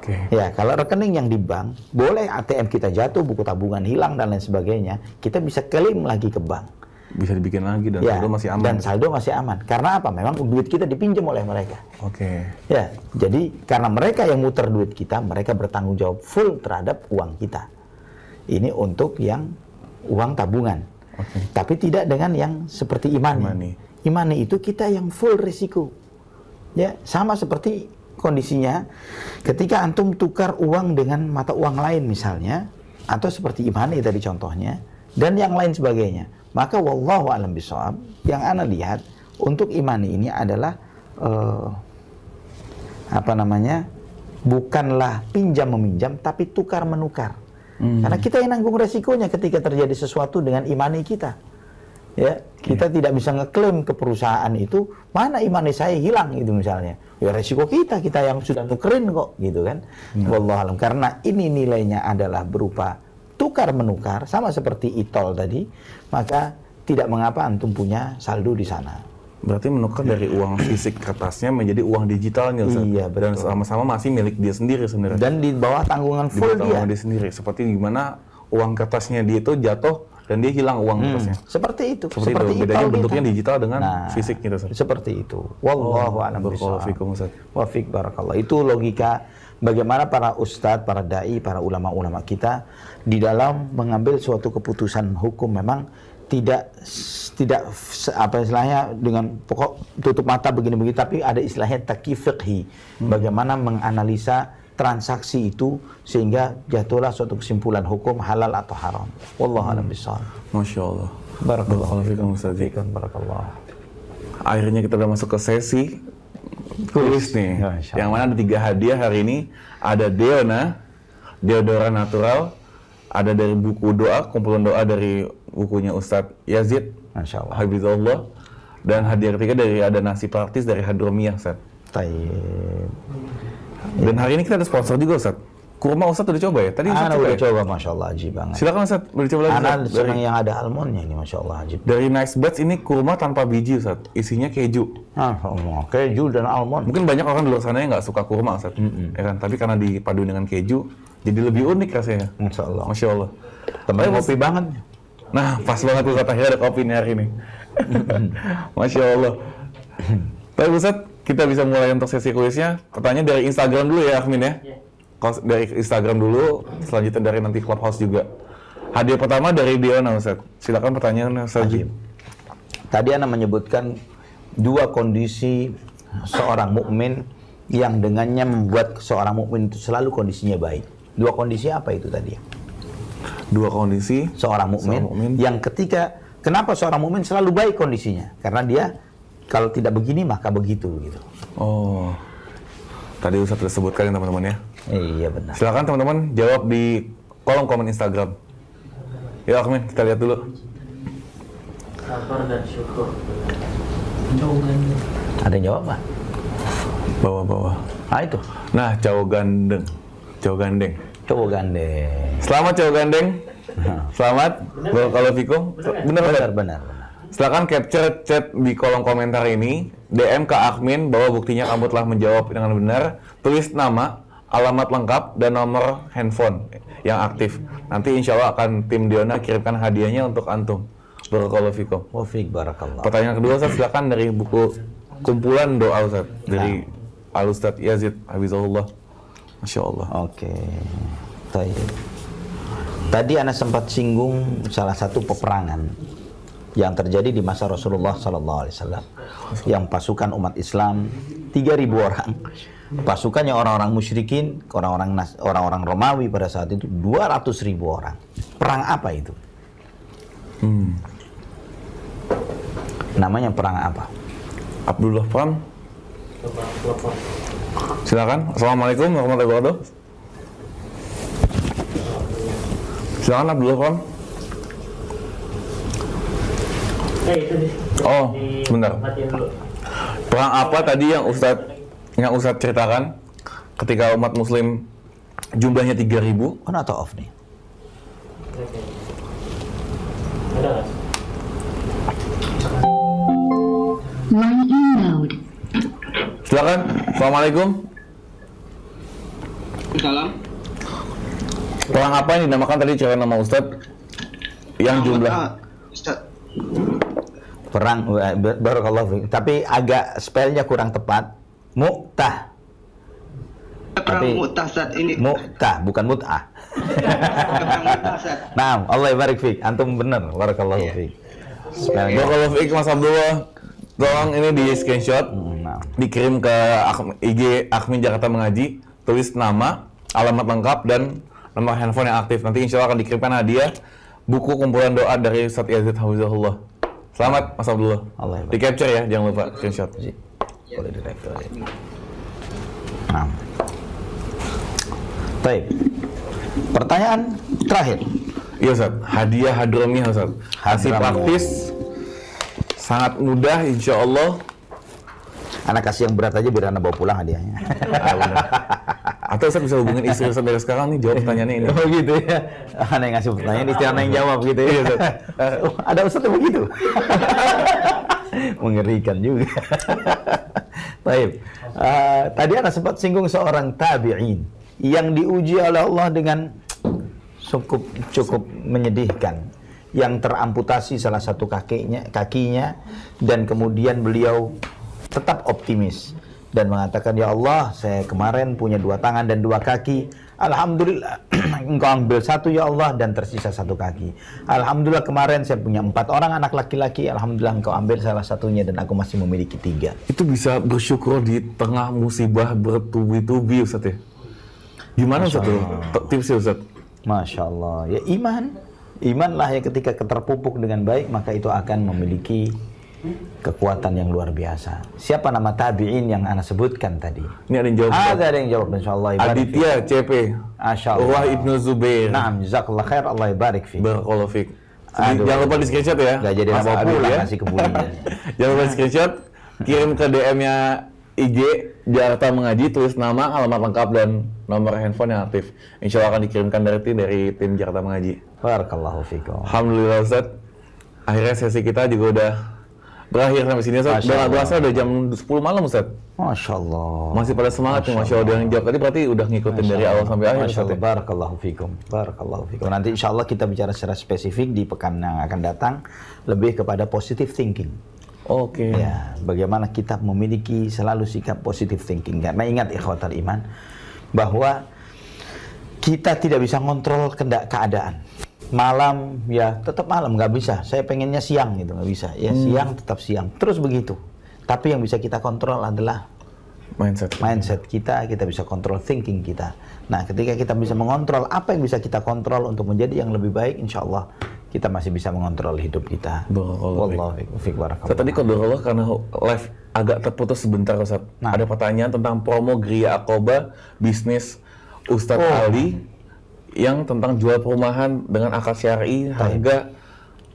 Okay. Ya, kalau rekening yang di bank, boleh ATM kita jatuh, buku tabungan hilang dan lain sebagainya, kita bisa klaim lagi ke bank bisa dibikin lagi dan ya, saldo masih aman. Dan saldo masih aman. Karena apa? Memang duit kita dipinjam oleh mereka. Oke. Okay. Ya, jadi karena mereka yang muter duit kita, mereka bertanggung jawab full terhadap uang kita. Ini untuk yang uang tabungan. Okay. Tapi tidak dengan yang seperti iman. imani. Imani itu kita yang full risiko. Ya, sama seperti kondisinya ketika antum tukar uang dengan mata uang lain misalnya atau seperti imani tadi contohnya dan yang lain sebagainya maka wallahu alam bisawab yang ana lihat untuk imani ini adalah uh, apa namanya? bukanlah pinjam meminjam tapi tukar menukar. Hmm. Karena kita yang nanggung resikonya ketika terjadi sesuatu dengan imani kita. Ya, kita iya. tidak bisa ngeklaim ke perusahaan itu mana imani saya hilang itu misalnya. Ya resiko kita kita yang sudah nukerin kok gitu kan. Hmm. Wallahu alam karena ini nilainya adalah berupa tukar menukar sama seperti itol tadi, maka tidak mengapa antum punya saldo di sana. Berarti menukar dari ya. uang fisik kertasnya menjadi uang digitalnya, Ustaz. Iya, betul. Dan sama-sama masih milik dia sendiri sendiri. Dan di bawah tanggungan full di bawah tanggungan dia. dia sendiri. Seperti gimana uang kertasnya dia itu jatuh dan dia hilang uang hmm, kertasnya. Seperti itu. Seperti, seperti itu. Bedanya bentuknya digital dengan nah, fisik gitu, Ustaz. Seperti itu. Wallahu oh, a'lam bishawab. Wa fik barakallah. Itu logika bagaimana para ustadz, para dai, para ulama-ulama kita di dalam mengambil suatu keputusan hukum memang tidak tidak apa istilahnya dengan pokok tutup mata begini-begini tapi ada istilahnya takifekhi hmm. bagaimana menganalisa transaksi itu sehingga jatuhlah suatu kesimpulan hukum halal atau haram wallahu alam hmm. bisawab Masya Allah Barakallahu Barakallahu Akhirnya kita sudah masuk ke sesi kuis nih. Yang mana ada tiga hadiah hari ini. Ada Deona, deodoran natural, ada dari buku doa, kumpulan doa dari bukunya Ustadz Yazid, Masya Allah. Habibullah, dan hadiah ketiga dari ada nasi praktis dari Hadromiyah, Ustaz. Taib. Dan hari ini kita ada sponsor juga, Ustaz. Kurma Ustaz udah coba ya? Tadi Ustaz coba udah ya? coba, Masya Allah, ajib banget. Silakan Ustaz, boleh coba lagi, Ana yang ada almondnya ini, Masya Allah, ajib. Dari Nice Buds ini kurma tanpa biji, Ustaz. Isinya keju. Ah, keju dan almond. Mungkin banyak orang di luar sana yang gak suka kurma, Ustaz. Mm -mm. Ya kan? Tapi karena dipadu dengan keju, jadi lebih unik rasanya. Masya Allah. Masya Allah. Tempat Mas, kopi banget. Nah, pas banget Ustaz akhirnya ada kopi nih hari ini. Masya Allah. Tapi Ustaz, kita bisa mulai untuk sesi kuisnya. Pertanyaan dari Instagram dulu ya, Akmin ya. Iya. Dari Instagram dulu, selanjutnya dari nanti Clubhouse juga. Hadiah pertama dari Diona, Ustaz. Silakan pertanyaan Ustaz. Tadi Anda menyebutkan dua kondisi seorang mukmin yang dengannya membuat seorang mukmin itu selalu kondisinya baik. Dua kondisi apa itu tadi? Dua kondisi seorang mukmin yang ketika kenapa seorang mukmin selalu baik kondisinya? Karena dia kalau tidak begini maka begitu gitu. Oh. Tadi Ustaz sudah sebutkan ya teman-teman ya. Iya benar. Silakan teman-teman jawab di kolom komen Instagram. Ya Akmin, kita lihat dulu. Sabar dan syukur. Ada yang jawab Pak? Bawa-bawa. Ah itu. Nah, jauh gandeng. Cowok gandeng. Cowok gandeng. Selamat cowok gandeng. Selamat. Bener, kalau Viko, benar benar. benar. Silakan capture chat di kolom komentar ini, DM ke admin bahwa buktinya kamu telah menjawab dengan benar, tulis nama, alamat lengkap, dan nomor handphone yang aktif. Nanti insya Allah akan tim Diona kirimkan hadiahnya untuk Antum. Barakallahu fikum. Wafiq barakallah. Pertanyaan kedua Ustaz silakan dari buku kumpulan doa Ustaz dari nah. Al Ustaz Yazid Habizullah. Masya Allah. Oke. Okay. Tadi Anda sempat singgung salah satu peperangan yang terjadi di masa Rasulullah Sallallahu Alaihi Wasallam, yang pasukan umat Islam 3.000 orang, pasukannya orang-orang musyrikin, orang-orang orang-orang Romawi pada saat itu 200.000 orang. Perang apa itu? Hmm. Namanya perang apa? Abdullah Perang. Silakan. Assalamualaikum warahmatullahi wabarakatuh. Silakan Abdul Kon. Eh, oh, sebentar. Perang apa tadi yang Ustadz yang Ustadz ceritakan ketika umat Muslim jumlahnya 3000 on kan atau off nih? Ada Silakan. Assalamualaikum. Salam. Perang apa yang dinamakan tadi cewek nama Ustaz? Yang nah, jumlah. Ustad. Perang barakallahu tapi agak spellnya kurang tepat. Muktah. Perang tapi saat ini. Mu'tah bukan mut'ah. nah, Allah barik Antum benar. Barakallahu yeah. Iya. fik. Mas Abdullah. Tolong ini di screenshot. Hmm. Nah. Dikirim ke IG Akmin Jakarta Mengaji, tulis nama, alamat lengkap dan nomor handphone yang aktif. Nanti insya Allah akan dikirimkan hadiah buku kumpulan doa dari Ustaz Yazid Hauzahullah. Selamat Mas Abdullah. Allah ya di capture ya, jangan lupa screenshot. Iya. Boleh di capture. Nah. Baik. Pertanyaan terakhir. Iya Ustaz, hadiah hadromi Ustaz. Hasil praktis sangat mudah insya Allah anak kasih yang berat aja biar anak bawa pulang hadiahnya. Ah, Atau saya bisa hubungin istri saya sekarang nih jawab pertanyaannya ini. Oh gitu ya. Anak yang ngasih pertanyaan, istri anak yang jawab gitu ya. Uh, ada ustadz yang begitu. Mengerikan juga. Baik. Uh, tadi anak sempat singgung seorang tabi'in yang diuji oleh Allah dengan cukup cukup menyedihkan yang teramputasi salah satu kakinya kakinya dan kemudian beliau tetap optimis dan mengatakan ya Allah saya kemarin punya dua tangan dan dua kaki Alhamdulillah engkau ambil satu ya Allah dan tersisa satu kaki Alhamdulillah kemarin saya punya empat orang anak laki-laki Alhamdulillah engkau ambil salah satunya dan aku masih memiliki tiga itu bisa bersyukur di tengah musibah bertubi-tubi Ustaz ya gimana Ustaz tipsnya Ustaz Masya Allah ya iman imanlah ya ketika keterpupuk dengan baik maka itu akan memiliki kekuatan yang luar biasa. Siapa nama tabiin yang anda sebutkan tadi? Ini ada yang jawab. Ada, ada yang jawab, insya Allah. Aditya CP. Asya Allah. Wah Ibnu Zubair. Naam, jazakallah khair, Allah ibarik fi. Barakallah jangan lupa di screenshot ya. Gak jadi apa-apa. ya. kasih jangan lupa di screenshot, kirim ke DM-nya IG Jakarta Mengaji, tulis nama, alamat lengkap dan nomor handphone yang aktif. Insya Allah akan dikirimkan dari tim dari tim Jakarta Mengaji. Barakallahu fiqh. Alhamdulillah Ustaz. Akhirnya sesi kita juga udah berakhir sampai sini Ustaz. Masya Belasnya udah jam 10 malam Ustaz. Masya Allah. Masih pada semangat Masya Masya Allah. Yang jawab tadi berarti udah ngikutin dari awal sampai akhir Masya Allah. Ya? Barakallahu fikum. Barakallahu fikum. Nanti insya Allah kita bicara secara spesifik di pekan yang akan datang lebih kepada positive thinking. Oke. Ya, bagaimana kita memiliki selalu sikap positive thinking. Karena ingat ikhwatal iman bahwa kita tidak bisa kontrol keadaan malam ya tetap malam nggak bisa saya pengennya siang gitu nggak bisa ya hmm. siang tetap siang terus begitu tapi yang bisa kita kontrol adalah mindset mindset kita kita bisa kontrol thinking kita nah ketika kita bisa mengontrol apa yang bisa kita kontrol untuk menjadi yang lebih baik insya Allah kita masih bisa mengontrol hidup kita Wallahu tadi Allah karena live agak terputus sebentar Ustaz nah. ada pertanyaan tentang promo Gria Akoba bisnis Ustadz oh. Ali yang tentang jual perumahan dengan akal syari harga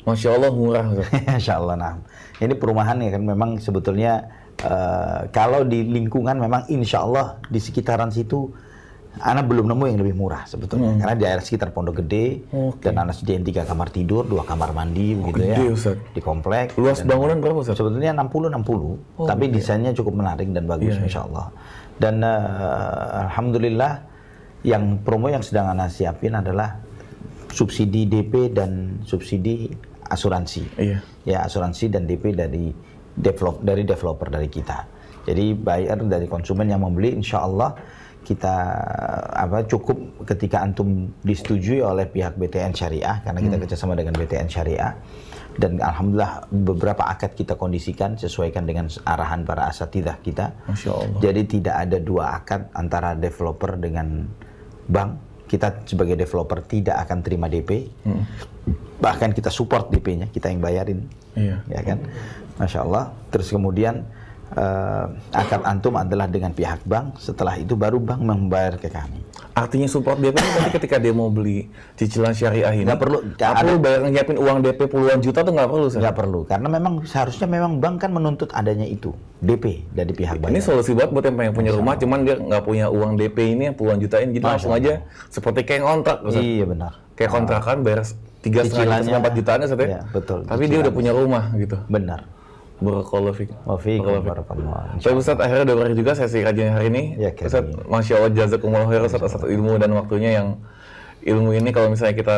Masya Allah murah. Masya Allah. Nah, ini perumahan ya kan memang sebetulnya uh, kalau di lingkungan memang insya Allah di sekitaran situ Ana belum nemu yang lebih murah sebetulnya hmm. karena di daerah sekitar Pondok Gede okay. dan Ana sediain tiga kamar tidur, dua kamar mandi oh, begitu ya. gede, ya Ustaz. di kompleks Luas bangunan berapa Ustaz? Sebetulnya 60 60, oh, tapi okay. desainnya cukup menarik dan bagus yeah, iya. Insya Allah. Dan uh, alhamdulillah yang promo yang sedang Anda siapin adalah subsidi DP dan subsidi asuransi. Iya. Ya, asuransi dan DP dari develop dari developer dari kita. Jadi buyer dari konsumen yang membeli insya Allah kita apa cukup ketika antum disetujui oleh pihak BTN Syariah karena kita hmm. kerjasama dengan BTN Syariah dan alhamdulillah beberapa akad kita kondisikan sesuaikan dengan arahan para asatidah kita. Jadi tidak ada dua akad antara developer dengan bank kita sebagai developer tidak akan terima DP hmm. bahkan kita support DP-nya kita yang bayarin iya. ya kan masya Allah terus kemudian uh, akad antum adalah dengan pihak bank. Setelah itu baru bank membayar ke kami. Artinya support DP itu nanti ketika dia mau beli cicilan syariah ini. Nggak perlu. Nggak ada, perlu bayar nyiapin uang DP puluhan juta tuh nggak perlu. Nggak perlu. Karena memang seharusnya memang bank kan menuntut adanya itu. DP dari pihak bank. Ini solusi buat buat yang punya rumah, cuman dia nggak punya uang DP ini yang puluhan juta ini. Jadi langsung aja seperti kayak kontrak. Iya benar. Kayak kontrakan bayar tiga setengah empat jutaan ya, iya, betul. Tapi dia udah punya rumah gitu. Benar. Barokolovic. Wafik. Oh, Tapi Ustaz akhirnya udah berakhir juga sesi kajian hari ini. Ya, Ustaz, Masya Allah jazakumullah khair Ustaz atas ilmu dan waktunya yang ilmu ini kalau misalnya kita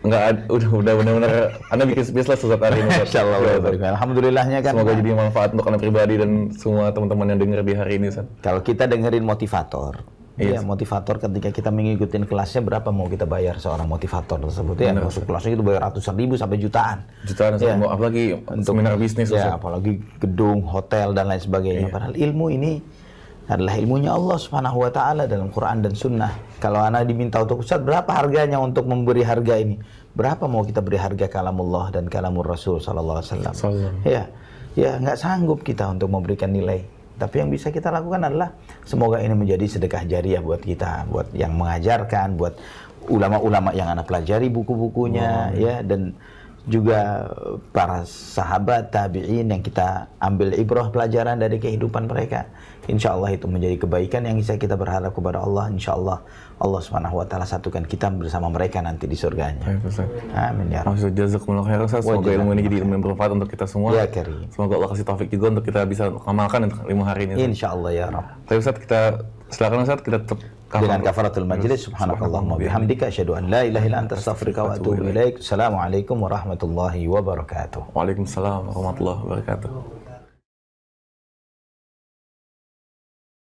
nggak udah udah benar-benar anda bikin bisnis Ustaz hari ini Ustaz. Allah, iya, Alhamdulillahnya kan. Semoga jadi manfaat untuk anda pribadi dan semua teman-teman yang dengar di hari ini Ustaz. Kalau kita dengerin motivator, Iya, yes. Iya. motivator ketika kita mengikuti kelasnya berapa mau kita bayar seorang motivator tersebut ya. Masuk kelasnya itu bayar ratusan ribu sampai jutaan. Jutaan ya. mau apalagi untuk seminar bisnis ya, apalagi gedung, hotel dan lain sebagainya. Iya. Padahal ilmu ini adalah ilmunya Allah Subhanahu wa taala dalam Quran dan sunnah. Kalau anak diminta untuk Ustaz berapa harganya untuk memberi harga ini? Berapa mau kita beri harga kalamullah dan kalamur Rasul sallallahu alaihi wasallam? Ya. Ya, nggak sanggup kita untuk memberikan nilai tapi yang bisa kita lakukan adalah semoga ini menjadi sedekah jariah buat kita, buat yang mengajarkan, buat ulama-ulama yang anak pelajari buku-bukunya oh, ya dan juga para sahabat tabi'in yang kita ambil ibrah pelajaran dari kehidupan mereka. Insya Allah itu menjadi kebaikan yang bisa kita berharap kepada Allah. Insya Allah Allah Subhanahu wa taala satukan kita bersama mereka nanti di surganya. Amin ya Rabbal Alamin. Jazakumullah khairan Ustaz. Semoga ilmu ini jadi ilmu yang bermanfaat untuk kita semua. Ya Karim. Semoga Allah kasih taufik juga untuk kita bisa mengamalkan ilmu hari ini. Insyaallah ya Rabb. Tapi Ustaz kita silakan Ustaz kita tetap dengan kafaratul majlis subhanakallahumma bihamdika asyhadu an la ilaha illa anta astaghfiruka wa atubu ilaik. Assalamualaikum warahmatullahi wabarakatuh. Waalaikumsalam warahmatullahi wabarakatuh.